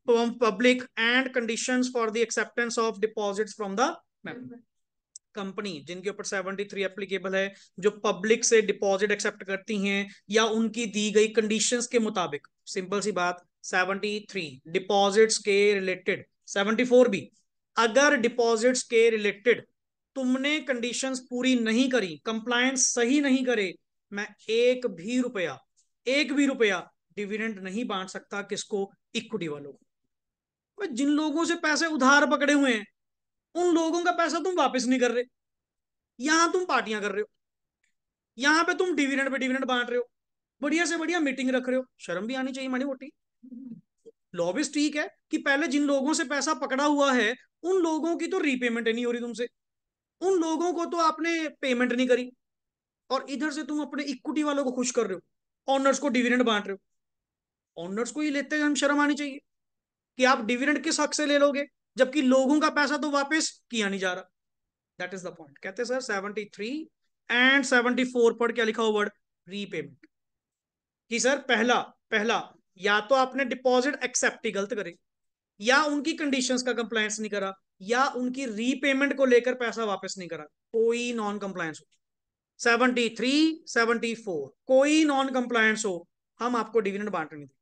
from public and condition for the acceptance of deposit from the company जिनके ऊपर सेवेंटी थ्री एप्लीकेबल है जो पब्लिक से डिपॉजिट एक्सेप्ट करती हैं या उनकी दी गई कंडीशन के मुताबिक सिंपल सी बात सेवेंटी थ्री डिपॉजिट्स के रिलेटेड सेवेंटी फोर भी अगर डिपॉजिट्स के रिलेटेड तुमने कंडीशंस पूरी नहीं करी कंप्लायंस सही नहीं करे मैं एक भी रुपया एक भी रुपया डिविडेंड नहीं बांट सकता किसको इक्विटी वालों को जिन लोगों से पैसे उधार पकड़े हुए हैं उन लोगों का पैसा तुम वापस नहीं कर रहे यहां तुम पार्टियां कर रहे हो यहां पे तुम डिविडेंड पे डिविडेंड बांट रहे हो बढ़िया से बढ़िया मीटिंग रख रहे हो शर्म भी आनी चाहिए मानी मोटी लॉबिस ठीक है कि पहले जिन लोगों से पैसा पकड़ा हुआ है उन लोगों की तो रीपेमेंट नहीं हो रही तुमसे उन लोगों को तो आपने पेमेंट नहीं करी और इधर से तुम अपने इक्विटी वालों को खुश कर रहे हो ऑनर्स को डिविडेंड बांट रहे हो ऑनर्स को ही लेते हम शर्म आनी चाहिए कि आप डिविडेंड किस हक से ले लोगे जबकि लोगों का पैसा तो वापस किया नहीं जा रहा दैट इज द पॉइंट कहते sir seventy three and seventy four पर क्या लिखा हुआ वर्ड रीपेमेंट कि सर पहला पहला या तो आपने डिपॉजिट एक्सेप्ट ही गलत करी या उनकी कंडीशंस का कंप्लायंस नहीं करा या उनकी रीपेमेंट को लेकर पैसा वापस नहीं करा कोई नॉन कंप्लायंस होगी सेवनटी फोर कोई नॉन कंप्लायंस हो हम आपको डिविडेंड बांटने दें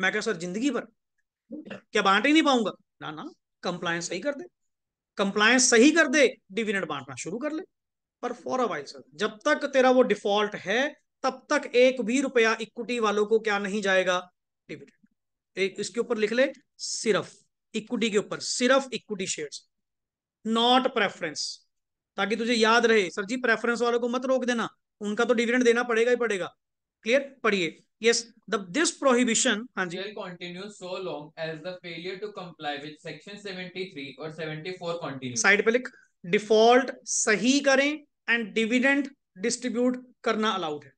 मैं कह सर जिंदगी भर क्या बांट ही नहीं पाऊंगा ना ना कंप्लायंस सही कर दे कंप्लायंस सही कर दे डिविडेंड बांटना शुरू कर ले पर फॉर अवाइल सर जब तक तेरा वो डिफॉल्ट है तब तक एक भी रुपया इक्विटी वालों को क्या नहीं जाएगा डिविडेंड एक इसके ऊपर लिख ले सिर्फ इक्विटी के ऊपर सिर्फ इक्विटी शेयर्स नॉट प्रेफरेंस ताकि तुझे याद रहे सर जी प्रेफरेंस वालों को मत रोक देना उनका तो डिविडेंड देना पड़ेगा ही पड़ेगा क्लियर पढ़िए यस दिस प्रोहिबिशन हां जी continue so long as the failure to comply with section 73 और 74 कंटिन्यू साइड पे लिख डिफॉल्ट सही करें एंड डिविडेंड डिस्ट्रीब्यूट करना अलाउड है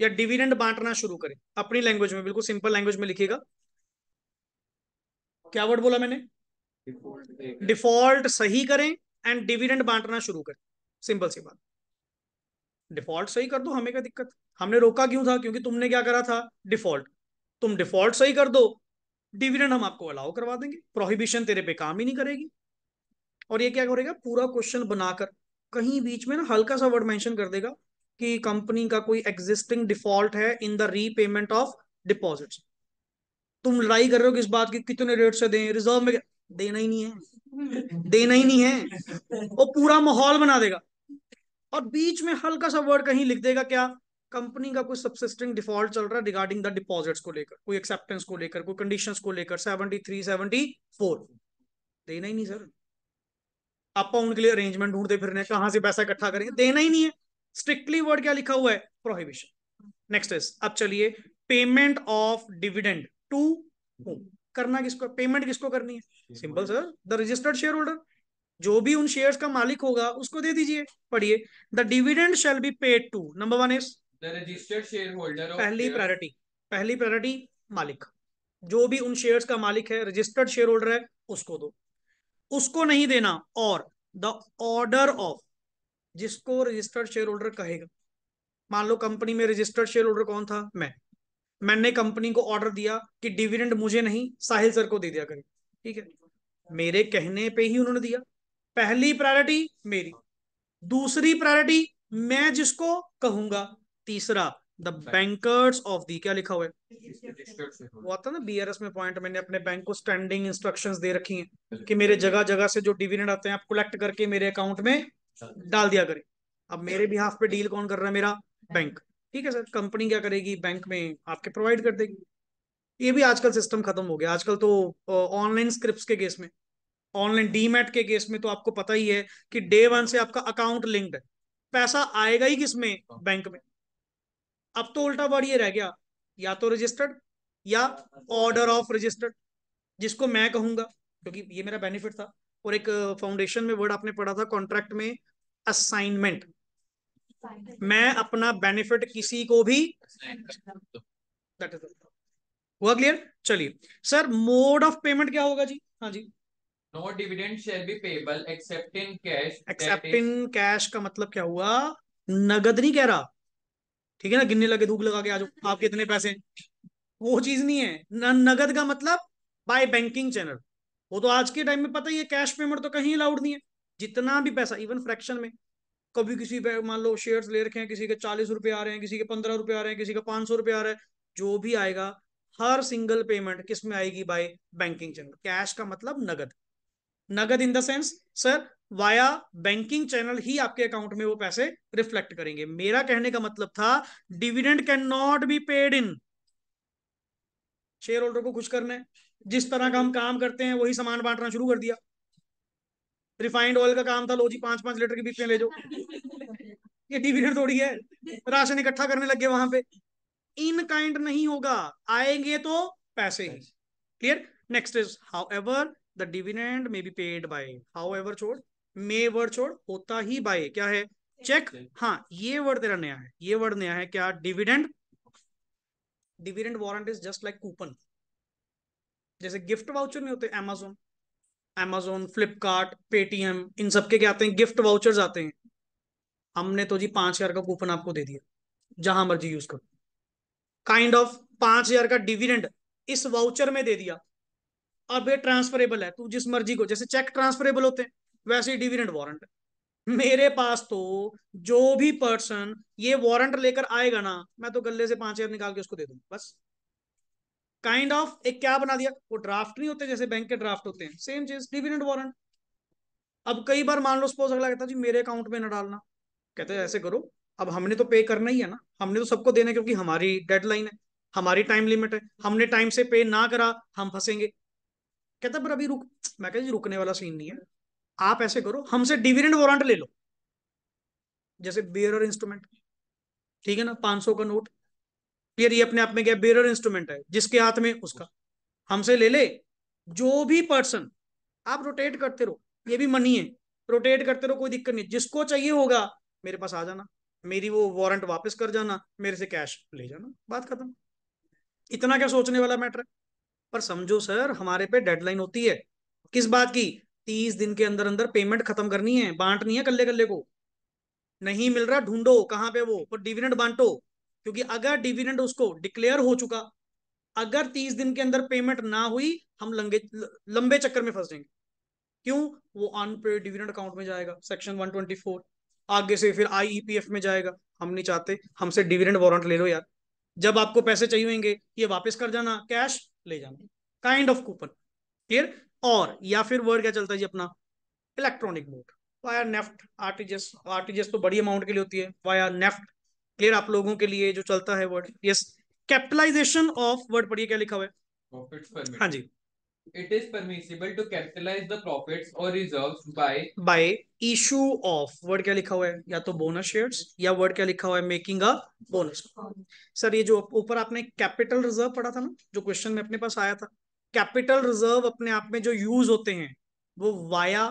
या डिविडेंड बांटना शुरू करें अपनी लैंग्वेज में बिल्कुल सिंपल लैंग्वेज में लिखेगा क्या वर्ड बोला मैंने डिफॉल्ट सही करें एंड डिविडेंड बांटना शुरू करें सिंपल सी बात डिफॉल्ट सही कर दो हमें क्या दिक्कत हमने रोका क्यों था क्योंकि तुमने क्या करा था डिफॉल्ट तुम डिफॉल्ट सही कर दो डिविडेंड हम आपको अलाउ करवा देंगे प्रोहिबिशन तेरे पे काम ही नहीं करेगी और ये क्या करेगा पूरा क्वेश्चन बनाकर कहीं बीच में ना हल्का सा वर्ड मेंशन कर देगा कि कंपनी का कोई एग्जिस्टिंग डिफॉल्ट है in the repayment of deposits तुम लड़ाई कर रहे हो किस बात की कितने रेट से दें रिजर्व में देना ही नहीं है देना ही नहीं है वो पूरा माहौल बना देगा और बीच में हल्का सा वर्ड कहीं लिख देगा क्या कंपनी का कोई सब्सिस्टिंग डिफॉल्ट चल रहा है रिगार्डिंग द डिपॉजिट्स को लेकर कोई एक्सेप्टेंस को लेकर कोई कंडीशन को लेकर सेवेंटी थ्री सेवेंटी फोर देना ही नहीं सर आपा उनके लिए अरेंजमेंट ढूंढते फिरने कहां से पैसा इकट्ठा करेंगे देना ही नहीं है स्ट्रिक्टली वर्ड क्या लिखा हुआ है प्रोहिबिशन नेक्स्ट इज अब चलिए पेमेंट ऑफ डिविडेंड टू करना किसको पेमेंट किसको करनी है simple sir the registered shareholder जो भी उन शेयर्स का मालिक होगा उसको दे दीजिए पढ़िए the dividend shall be paid to number one is the registered shareholder पहली प्रायोरिटी पहली प्रायोरिटी मालिक जो भी उन शेयर्स का मालिक है रजिस्टर्ड शेयर होल्डर है उसको दो उसको नहीं देना और द ऑर्डर ऑफ जिसको रजिस्टर्ड शेयर होल्डर कहेगा मान लो कंपनी में रजिस्टर्ड शेयर होल्डर कौन था मैं मैंने कंपनी को ऑर्डर दिया कि डिविडेंड मुझे नहीं साहिल सर को दे दिया करें ठीक है मेरे कहने पे ही उन्होंने दिया पहली प्रायोरिटी मेरी दूसरी प्रायोरिटी मैं जिसको कहूंगा तीसरा द बैंकर्स ऑफ दी क्या लिखा हुआ है वो आता ना बीआरएस में पॉइंट मैंने अपने बैंक को स्टैंडिंग इंस्ट्रक्शंस दे रखी हैं कि मेरे जगह जगह से जो डिविडेंड आते हैं आप कलेक्ट करके मेरे अकाउंट में डाल दिया करें अब मेरे बिहाफ पे डील कौन कर रहा है मेरा बैंक ठीक है सर कंपनी क्या करेगी बैंक में आपके प्रोवाइड कर देगी ये भी आजकल सिस्टम खत्म हो गया आजकल तो ऑनलाइन स्क्रिप्ट के केस में ऑनलाइन डीमेट के केस में तो आपको पता ही है कि डे वन से आपका अकाउंट लिंक्ड है पैसा आएगा ही किसमें बैंक हाँ। में अब तो उल्टा बार ये रह गया या तो रजिस्टर्ड या ऑर्डर ऑफ रजिस्टर्ड जिसको मैं कहूंगा क्योंकि ये मेरा बेनिफिट था और एक फाउंडेशन में वर्ड आपने पढ़ा था कॉन्ट्रैक्ट में असाइनमेंट मैं अपना बेनिफिट किसी को भी दैट इज हुआ क्लियर चलिए सर मोड ऑफ पेमेंट क्या होगा जी हाँ जी no dividend shall be payable except in cash except in cash का मतलब क्या हुआ नगद नहीं कह रहा ठीक है ना गिनने लगे धूप लगा के आज आपके इतने पैसे वो चीज नहीं है न, नगद का मतलब बाय बैंकिंग चैनल वो तो आज के टाइम में पता ही है कैश पेमेंट तो कहीं अलाउड नहीं है जितना भी पैसा इवन फ्रैक्शन में कभी किसी पे मान लो शेयर्स ले रखे हैं किसी के चालीस रुपए आ रहे हैं किसी के पंद्रह रुपए आ रहे हैं किसी का पांच सौ रुपए आ रहा है जो भी आएगा हर सिंगल पेमेंट किस में आएगी बाय बैंकिंग चैनल कैश का मतलब नगद नगद in the sense sir via banking channel ही आपके अकाउंट में वो पैसे रिफ्लेक्ट करेंगे मेरा कहने का मतलब था dividend can not be paid in shareholder को खुश करना है जिस तरह का हम काम करते हैं वही सामान बांटना शुरू कर दिया रिफाइंड ऑयल का काम था लो जी पांच पांच लीटर के बीच में ले जाओ ये डिविडेंड थोड़ी है राशन इकट्ठा करने लग गए वहां पे इन काइंड नहीं होगा आएंगे तो पैसे ही clear next is however the dividend may be paid by however छोड़ मे वर्ड छोड़ होता ही बाय क्या है चेक हाँ ये वर्ड तेरा नया है ये वर्ड नया है क्या dividend dividend warrant is just like coupon जैसे गिफ्ट वाउचर नहीं होते एमेजोन एमेजोन फ्लिपकार्ट पेटीएम इन सबके क्या आते हैं गिफ्ट वाउचर्स आते हैं हमने तो जी पांच हजार का कूपन आपको दे दिया जहां मर्जी यूज करो काइंड ऑफ पांच हजार का डिविडेंड इस वाउचर में दे दिया और ये ट्रांसफरेबल है तू जिस मर्जी को जैसे चेक ट्रांसफरेबल होते हैं वैसे ही डिविडेंड वारंट मेरे पास तो जो भी पर्सन ये वारंट लेकर आएगा ना मैं तो गले से पांच हजार निकाल के उसको दे दूंगा बस काइंड kind ऑफ of, एक क्या बना दिया वो ड्राफ्ट नहीं होते जैसे बैंक के ड्राफ्ट होते हैं सेम चीज डिविडेंड वारंट अब कई बार मान लो सपोज अगला कहता जी मेरे अकाउंट में ना डालना कहते ऐसे करो अब हमने तो पे करना ही है ना हमने तो सबको देना है क्योंकि हमारी डेडलाइन है हमारी टाइम लिमिट है हमने टाइम से पे ना करा हम फंसेंगे कहता पर अभी रुक मैं कह रुकने वाला सीन नहीं है आप ऐसे करो हमसे डिविडेंड वारंट ले लो जैसे बेयर इंस्ट्रूमेंट ठीक है ना सौ का नोट फिर ये अपने आप में क्या बेर इंस्ट्रूमेंट है जिसके हाथ में उसका हमसे ले ले जो भी पर्सन आप रोटेट करते रहो ये भी मनी है रोटेट करते रहो कोई दिक्कत नहीं जिसको चाहिए होगा मेरे पास आ जाना मेरी वो वारंट वापस कर जाना मेरे से कैश ले जाना बात खत्म इतना क्या सोचने वाला मैटर है पर समझो सर हमारे पे डेडलाइन होती है किस बात की तीस दिन के अंदर अंदर पेमेंट खत्म करनी है बांटनी है कल्ले कल्ले को नहीं मिल रहा ढूंढो कहाँ पे वो पर डिविडेंड बांटो क्योंकि अगर डिविडेंड उसको डिक्लेयर हो चुका अगर तीस दिन के अंदर पेमेंट ना हुई हम लंगे लंबे चक्कर में फंस जाएंगे क्यों वो अनपेड डिविडेंड अकाउंट में जाएगा सेक्शन 124 आगे से फिर आईईपीएफ e में जाएगा हम नहीं चाहते हमसे डिविडेंड वारंट ले लो यार जब आपको पैसे चाहिए होंगे ये वापस कर जाना कैश ले जाना काइंड ऑफ कूपन क्लियर और या फिर वर्ड क्या चलता है जी अपना electronic mode via NEFT RTGS RTGS तो बड़ी अमाउंट के लिए होती है वाया नेफ्ट क्लियर आप लोगों के लिए जो चलता है word yes capitalisation of word पढ़िए क्या लिखा हुआ है हाँ जी it is permissible to capitalize the profits or reserves by by issue of word क्या लिखा हुआ है या तो बोनस शेयर्स या वर्ड क्या लिखा हुआ है मेकिंग अ बोनस सर ये जो ऊपर आपने कैपिटल रिजर्व पढ़ा था ना जो क्वेश्चन में अपने पास आया था कैपिटल रिजर्व अपने आप में जो यूज होते हैं वो वाया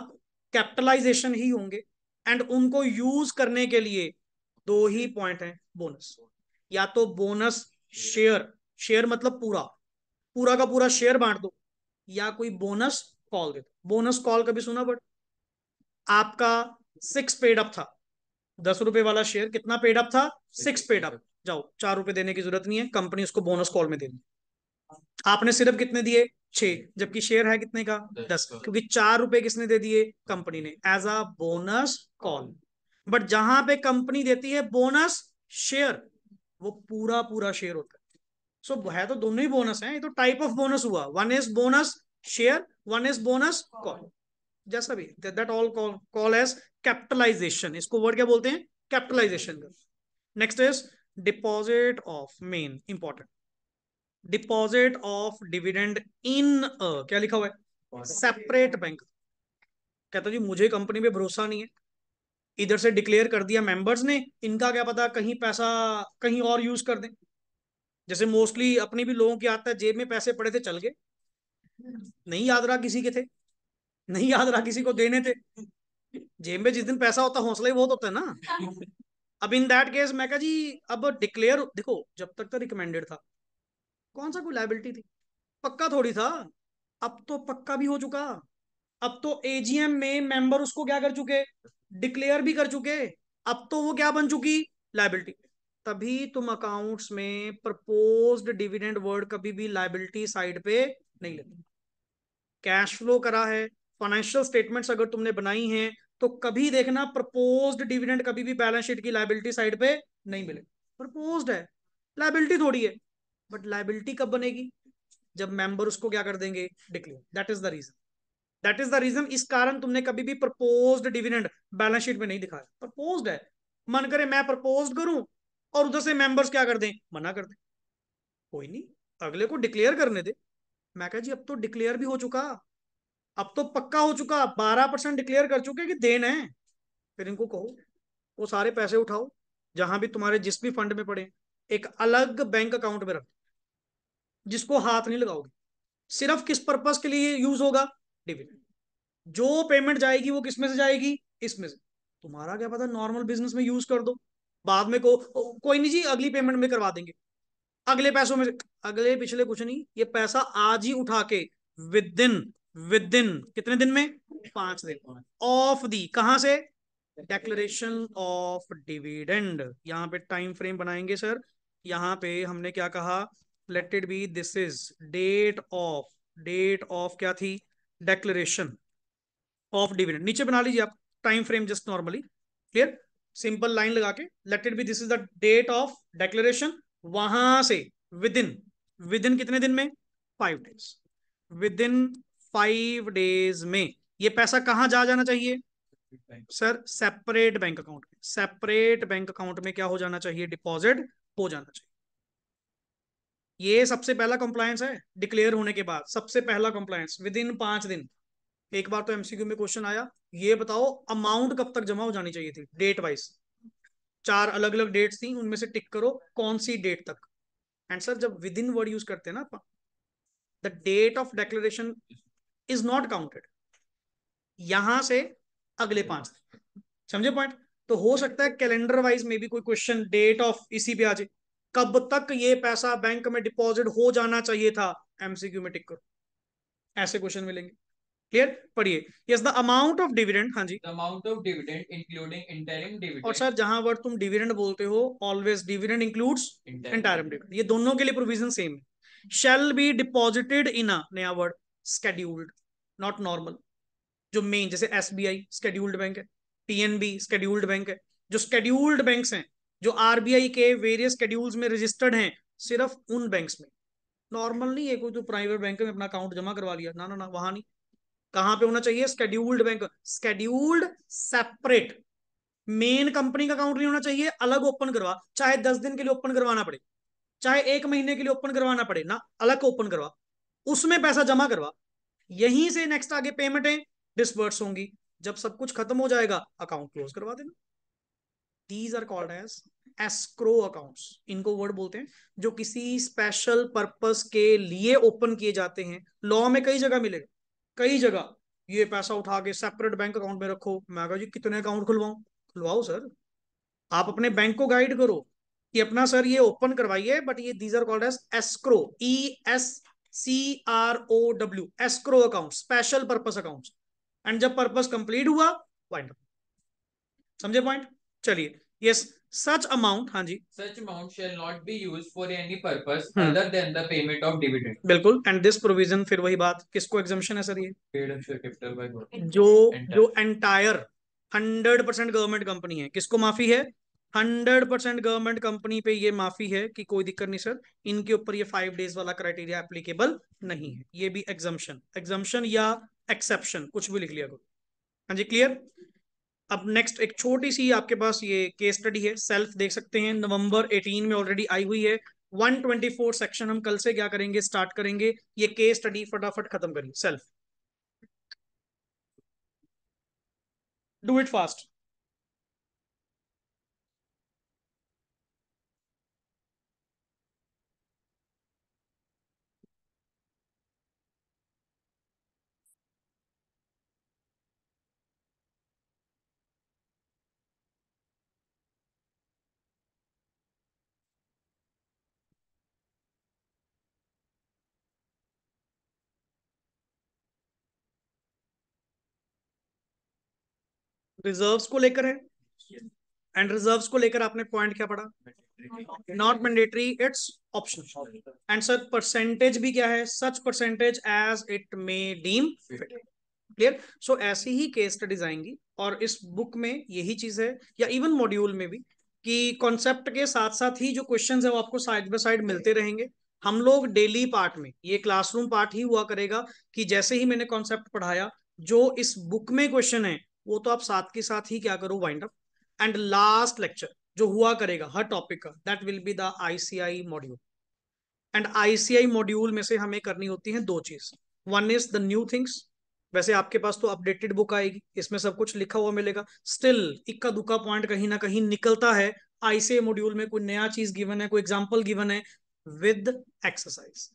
कैपिटलाइजेशन ही होंगे एंड उनको यूज करने के लिए दो ही पॉइंट हैं बोनस या तो बोनस शेयर शेयर मतलब पूरा पूरा का पूरा शेयर बांट दो या कोई बोनस कॉल देता बोनस कॉल कभी सुना बट आपका सिक्स पेड अप था दस रुपए वाला शेयर कितना पेड अप था सिक्स पेड अप जाओ चार रुपए देने की जरूरत नहीं है कंपनी उसको बोनस कॉल में दे दी आपने सिर्फ कितने दिए छह जबकि शेयर है कितने का दस क्योंकि चार रुपए किसने दे दिए कंपनी ने as a bonus call but जहां पे कंपनी देती है बोनस शेयर वो पूरा पूरा शेयर होता है सो so, है तो दोनों ही बोनस है तो टाइप ऑफ बोनस हुआ one is bonus share one is bonus call जैसा भी that all call as capitalisation इसको वर्ड क्या बोलते हैं capitalisation next is deposit of main important deposit of dividend in क्या लिखा हुआ है सेपरेट बैंक कहता जी मुझे कंपनी पे भरोसा नहीं है इधर से डिक्लेयर कर दिया मेंबर्स ने इनका क्या पता कहीं पैसा कहीं और यूज कर दें जैसे मोस्टली अपने भी लोगों की आदत है जेब में पैसे पड़े थे चल गए नहीं याद रहा किसी के थे नहीं याद रहा किसी को देने थे जेब में जिस दिन पैसा होता हौसला ही बहुत होता है ना अब इन दैट केस मैं कहा जी अब डिक्लेयर देखो जब तक तो रिकमेंडेड था कौन सा कोई लाइबिलिटी थी पक्का थोड़ी था अब तो पक्का भी हो चुका अब तो एजीएम में मेंबर उसको क्या कर चुके डिक्लेयर भी कर चुके अब तो वो क्या बन चुकी लाइबिलिटी तभी तुम अकाउंट्स में प्रपोज्ड डिविडेंड वर्ड कभी भी लाइबिलिटी साइड पे नहीं लेते कैश फ्लो करा है फाइनेंशियल स्टेटमेंट्स अगर तुमने बनाई हैं तो कभी देखना प्रपोज्ड डिविडेंड कभी भी बैलेंस शीट की लाइबिलिटी साइड पे नहीं मिले प्रपोज है लाइबिलिटी थोड़ी है बट लाइबिलिटी कब बनेगी जब मेंबर उसको क्या कर देंगे declare that is the reason that is the reason इस कारण तुमने कभी भी प्रपोज्ड डिविडेंड बैलेंस शीट में नहीं दिखाया प्रपोज्ड है मन करे मैं प्रपोज करूं और उधर से मेंबर्स क्या कर दें मना कर दें कोई नहीं अगले को डिक्लेयर करने दे मैं कहा जी अब तो डिक्लेयर भी हो चुका अब तो पक्का हो चुका बारह परसेंट डिक्लेयर कर चुके कि देना है फिर इनको कहो वो सारे पैसे उठाओ जहां भी तुम्हारे जिस भी फंड में पड़े एक अलग बैंक अकाउंट में रख जिसको हाथ नहीं लगाओगे सिर्फ किस पर्पज के लिए यूज होगा डिविडेंड जो पेमेंट जाएगी वो किसमें से जाएगी इसमें से तुम्हारा क्या पता नॉर्मल बिजनेस में यूज कर दो बाद में को कोई नहीं जी अगली पेमेंट में करवा देंगे अगले पैसों में अगले पिछले कुछ नहीं ये पैसा आज ही उठा के विद इन विद इन कितने दिन में पांच दिन ऑफ दी कहां से डेक्लेन ऑफ डिविडेंड यहाँ पे टाइम फ्रेम बनाएंगे सर यहाँ पे हमने क्या कहा let it be this is date of date of क्या थी डेक्लेन ऑफ डिविडेंड नीचे बना लीजिए आप time frame just normally clear simple line लगा के let it be this is the date of declaration वहां से विद इन विद इन कितने दिन में five days within five days में ये पैसा कहाँ जा जाना चाहिए सर सेपरेट बैंक अकाउंट में सेपरेट बैंक अकाउंट में क्या हो जाना चाहिए डिपॉजिट हो जाना चाहिए ये सबसे पहला कंप्लायंस है डिक्लेयर होने के बाद सबसे पहला कंप्लायंस विद इन पांच दिन एक बार तो एमसीक्यू में क्वेश्चन आया ये बताओ अमाउंट कब तक जमा हो जानी चाहिए थी डेट वाइज चार अलग अलग डेट्स थी उनमें से टिक करो कौन सी डेट तक एंड सर जब विद इन वर्ड यूज करते हैं ना the date of declaration is not counted यहां से अगले पांच समझे पॉइंट तो हो सकता है कैलेंडर वाइज में भी कोई क्वेश्चन डेट ऑफ इसी पे आ जाए कब तक ये पैसा बैंक में डिपॉजिट हो जाना चाहिए था एमसीक्यू में टिक करो ऐसे क्वेश्चन मिलेंगे क्लियर पढ़िए yes the amount of dividend हाँ जी amount of dividend including interim dividend और सर जहां वर्ड तुम डिविडेंड बोलते हो always dividend includes interim dividend ये दोनों के लिए प्रोविजन सेम है shall be deposited in a नया वर्ड स्केड्यूल्ड नॉट नॉर्मल जो मेन जैसे S B I scheduled bank है टीएनबी स्केड्यूल्ड बैंक है जो स्केड्यूल्ड बैंक्स हैं जो आरबीआई के वेरियस स्केड्यूल्स में रजिस्टर्ड हैं सिर्फ उन बैंक्स में नॉर्मल नहीं है कोई जो प्राइवेट बैंक में अपना अकाउंट जमा करवा लिया ना ना ना वहां नहीं कहां पे होना चाहिए scheduled bank scheduled separate main company का अकाउंट नहीं होना चाहिए अलग ओपन करवा चाहे दस दिन के लिए ओपन करवाना पड़े चाहे एक महीने के लिए ओपन करवाना पड़े ना अलग ओपन करवा उसमें पैसा जमा करवा यहीं से नेक्स्ट आगे पेमेंटें डिस्बर्स होंगी जब सब कुछ खत्म हो जाएगा अकाउंट क्लोज करवा देना these are called as escrow accounts इनको वर्ड बोलते हैं जो किसी स्पेशल पर्पस के लिए ओपन किए जाते हैं लॉ में कई जगह मिलेगा कई जगह ये पैसा उठा के सेपरेट बैंक अकाउंट में रखो मैं कहा जी कितने अकाउंट खुलवाऊ खुलवाओ सर आप अपने बैंक को गाइड करो कि अपना सर ये ओपन करवाइए बट ये these are called as escrow E S C R O W escrow account special purpose account and जब पर्पस कंप्लीट हुआ पॉइंट समझे पॉइंट चलिए यस सच अमाउंट हाँ जी such amount shall not be used for any purpose other than the payment of dividend बिल्कुल and this provision फिर वही बात किसको एग्जम्पशन है सर ये जो जो एंटायर 100% गवर्नमेंट कंपनी है किसको माफी है 100% गवर्नमेंट कंपनी पे ये माफी है कि कोई दिक्कत नहीं सर इनके ऊपर ये 5 डेज वाला क्राइटेरिया एप्लीकेबल नहीं है ये भी एग्जम्पशन एग्जम्पशन या एक्सेप्शन कुछ भी लिख लिया करो हाँ जी क्लियर अब नेक्स्ट एक छोटी सी आपके पास ये केस स्टडी है सेल्फ देख सकते हैं नवंबर 18 में ऑलरेडी आई हुई है 124 सेक्शन हम कल से क्या करेंगे स्टार्ट करेंगे ये केस स्टडी फटाफट खत्म करिए self do it fast reserves को लेकर है एंड रिजर्व्स को लेकर आपने पॉइंट क्या पढ़ा not mandatory it's option and such percentage भी क्या है such percentage as it may deem clear so ऐसी ही केस स्टडीज आएंगी और इस बुक में यही चीज है या इवन मॉड्यूल में भी कि कॉन्सेप्ट के साथ साथ ही जो क्वेश्चन है वो आपको साइड बाय साइड मिलते रहेंगे हम लोग डेली पार्ट में ये क्लासरूम पार्ट ही हुआ करेगा कि जैसे ही मैंने कॉन्सेप्ट पढ़ाया जो इस बुक में क्वेश्चन है वो तो आप साथ के साथ ही क्या करो wind up and last lecture जो हुआ करेगा हर टॉपिक का that will be the ICI module and ICI module में से हमें करनी होती है दो चीज one is the new things वैसे आपके पास तो अपडेटेड बुक आएगी इसमें सब कुछ लिखा हुआ मिलेगा स्टिल इक्का दुक्का पॉइंट कहीं ना कहीं निकलता है आईसीआई मॉड्यूल में कोई नया चीज गिवन है कोई एग्जाम्पल गिवन है विद एक्सरसाइज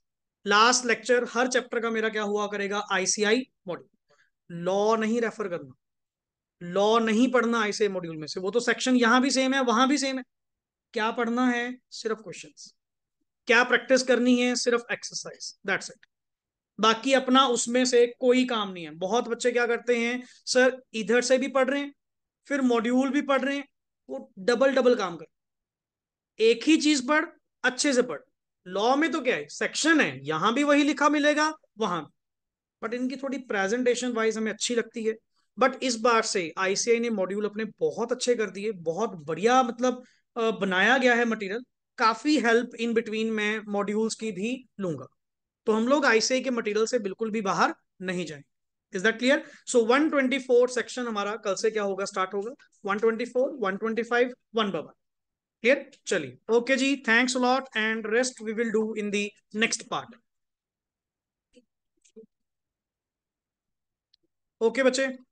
लास्ट लेक्चर हर चैप्टर का मेरा क्या हुआ करेगा आईसीआई मॉड्यूल लॉ नहीं रेफर करना लॉ नहीं पढ़ना ऐसे मॉड्यूल में से वो तो सेक्शन यहां भी सेम है वहां भी सेम है क्या पढ़ना है सिर्फ क्वेश्चन क्या प्रैक्टिस करनी है सिर्फ एक्सरसाइज दैट्स इट बाकी अपना उसमें से कोई काम नहीं है बहुत बच्चे क्या करते हैं सर इधर से भी पढ़ रहे हैं फिर मॉड्यूल भी पढ़ रहे हैं वो डबल डबल काम कर एक ही चीज पढ़ अच्छे से पढ़ लॉ में तो क्या है सेक्शन है यहां भी वही लिखा मिलेगा वहां बट इनकी थोड़ी प्रेजेंटेशन वाइज हमें अच्छी लगती है बट इस बार से आईसीआई ने मॉड्यूल अपने बहुत अच्छे कर दिए बहुत बढ़िया मतलब बनाया गया है मटेरियल काफी हेल्प इन बिटवीन मैं मॉड्यूल्स की भी लूंगा तो हम लोग आईसीआई के मटेरियल से बिल्कुल भी बाहर नहीं जाए is that clear so 124 section हमारा कल से क्या होगा स्टार्ट होगा 124 125 वन बाय क्लियर चलिए ओके जी thanks lot and rest we will do in the next part okay बच्चे